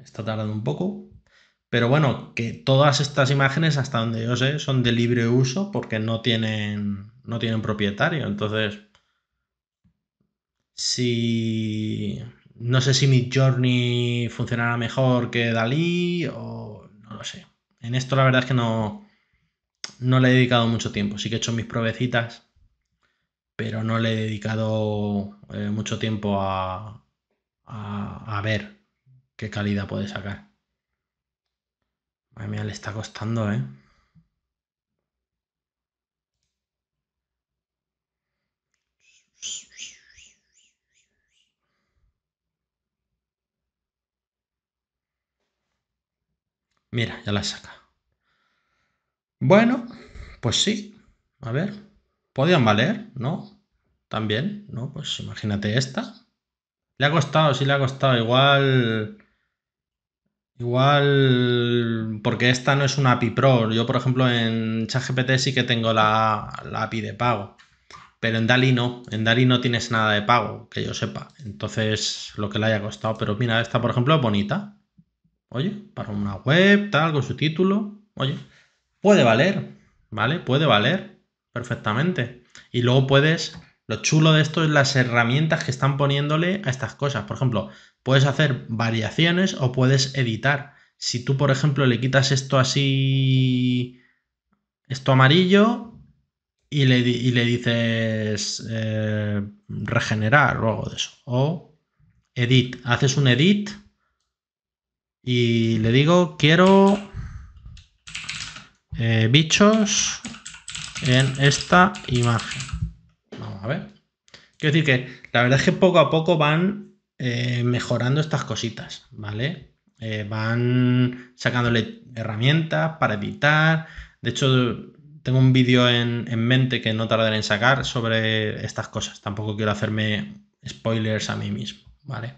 Está tardando un poco. Pero bueno, que todas estas imágenes, hasta donde yo sé, son de libre uso porque no tienen, no tienen propietario. Entonces, si no sé si mi Journey funcionará mejor que Dalí o no lo sé. En esto la verdad es que no, no le he dedicado mucho tiempo. Sí que he hecho mis provecitas, pero no le he dedicado eh, mucho tiempo a, ver qué calidad puede sacar. Madre mía, le está costando, ¿eh? Mira, ya la saca. Bueno, pues sí. A ver, podían valer, ¿no? También, ¿no? Pues imagínate esta. Le ha costado, sí le ha costado. Igual... Igual, porque esta no es una API Pro. Yo, por ejemplo, en ChatGPT sí que tengo la, la, API de pago, pero en DALI no. En DALI no tienes nada de pago, que yo sepa. Entonces, lo que le haya costado. Pero mira, esta, por ejemplo, es bonita. Oye, para una web, tal, con su título. Oye, puede valer, ¿vale? Puede valer perfectamente. Y luego puedes, lo chulo de esto es las herramientas que están poniéndole a estas cosas. Por ejemplo, puedes hacer variaciones o puedes editar. Si tú, por ejemplo, le quitas esto así, esto amarillo, y le, dices eh, regenerar o algo de eso. O edit, haces un edit y le digo quiero eh, bichos en esta imagen. Vamos a ver. Quiero decir que la verdad es que poco a poco van eh, mejorando estas cositas, ¿vale? Eh, van sacándole herramientas para editar. De hecho, tengo un vídeo en, en, mente que no tardaré en sacar sobre estas cosas. Tampoco quiero hacerme spoilers a mí mismo, ¿vale?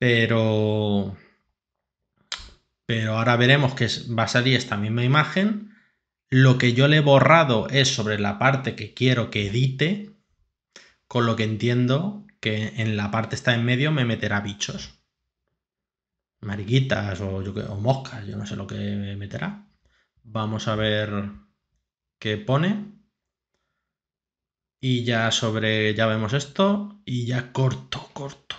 Pero pero ahora veremos que va a salir esta misma imagen. Lo que yo le he borrado es sobre la parte que quiero que edite, con lo que entiendo que en la parte está en medio me meterá bichos. Mariquitas o, moscas, yo no sé lo que meterá. Vamos a ver qué pone. Y ya sobre, ya vemos esto y ya corto, corto.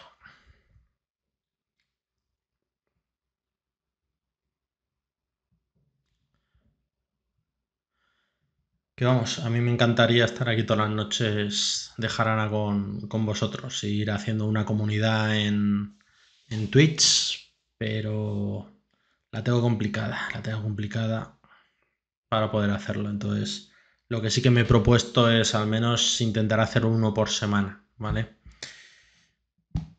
Que vamos, a mí me encantaría estar aquí todas las noches de jarana con, vosotros ir haciendo una comunidad en, en Twitch, pero la tengo complicada, la tengo complicada para poder hacerlo. Entonces, lo que sí que me he propuesto es al menos intentar hacer uno por semana, ¿vale?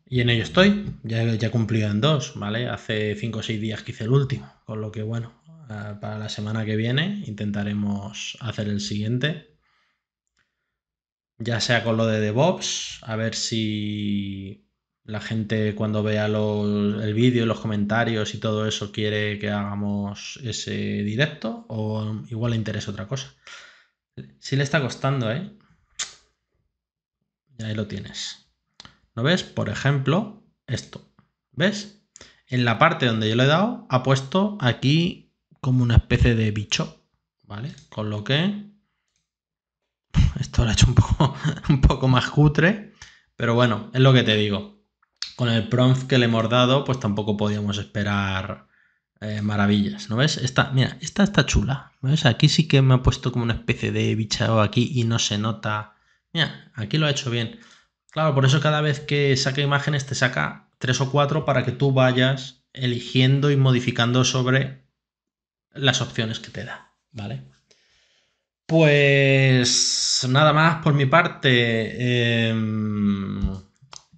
Y en ello estoy, ya, ya cumplido en dos, ¿vale? Hace cinco o seis días que hice el último, con lo que bueno, eh, para la semana que viene. Intentaremos hacer el siguiente. Ya sea con lo de DevOps, a ver si la gente cuando vea el vídeo, los comentarios y todo eso quiere que hagamos ese directo o igual le interesa otra cosa. Si le está costando, ¿eh? ahí lo tienes. ¿No ves? Por ejemplo, esto. ¿Ves? En la parte donde yo lo he dado, ha puesto aquí como una especie de bicho, ¿vale? Con lo que [LAUGHS] esto lo ha hecho [LAUGHS] un poco, más cutre, pero bueno, es lo que te digo. Con el prompt que le hemos dado, pues tampoco podíamos esperar eh, maravillas, ¿no ves? Esta, mira, esta está chula, ¿ves? Aquí sí que me ha puesto como una especie de bichado aquí y no se nota. Mira, aquí lo ha hecho bien. Claro, por eso cada vez que saca imágenes te saca tres o cuatro para que tú vayas eligiendo y modificando sobre las opciones que te da, ¿vale? Pues nada más por mi parte. Em,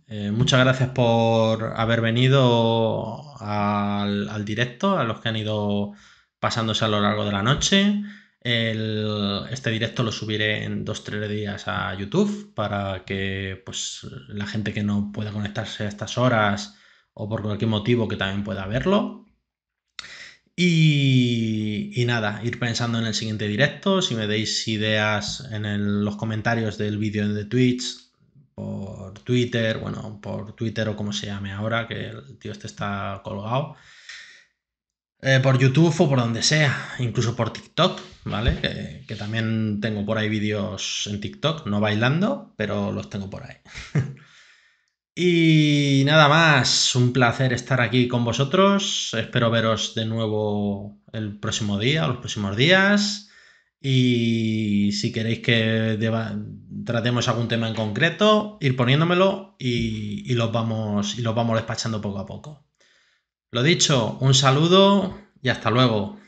eh, muchas gracias por haber venido al, directo, a los que han ido pasándose a lo largo de la noche. este directo lo subiré en dos tres días a YouTube para que pues, la gente que no pueda conectarse a estas horas o por cualquier motivo que también pueda verlo. Y, nada, ir pensando en el siguiente directo. Si me deis ideas en los comentarios del vídeo de Twitch, por Twitter, bueno, por Twitter o como se llame ahora, que el tío este está colgado. Eh, por YouTube o por donde sea, incluso por TikTok, ¿vale? Que, que también tengo por ahí vídeos en TikTok, no bailando, pero los tengo por ahí. [LAUGHS] Y nada más, un placer estar aquí con vosotros. Espero veros de nuevo el próximo día los próximos días. Y si queréis que tratemos algún tema en concreto, ir poniéndomelo y, los vamos, y los vamos despachando poco a poco. Lo dicho, un saludo y hasta luego.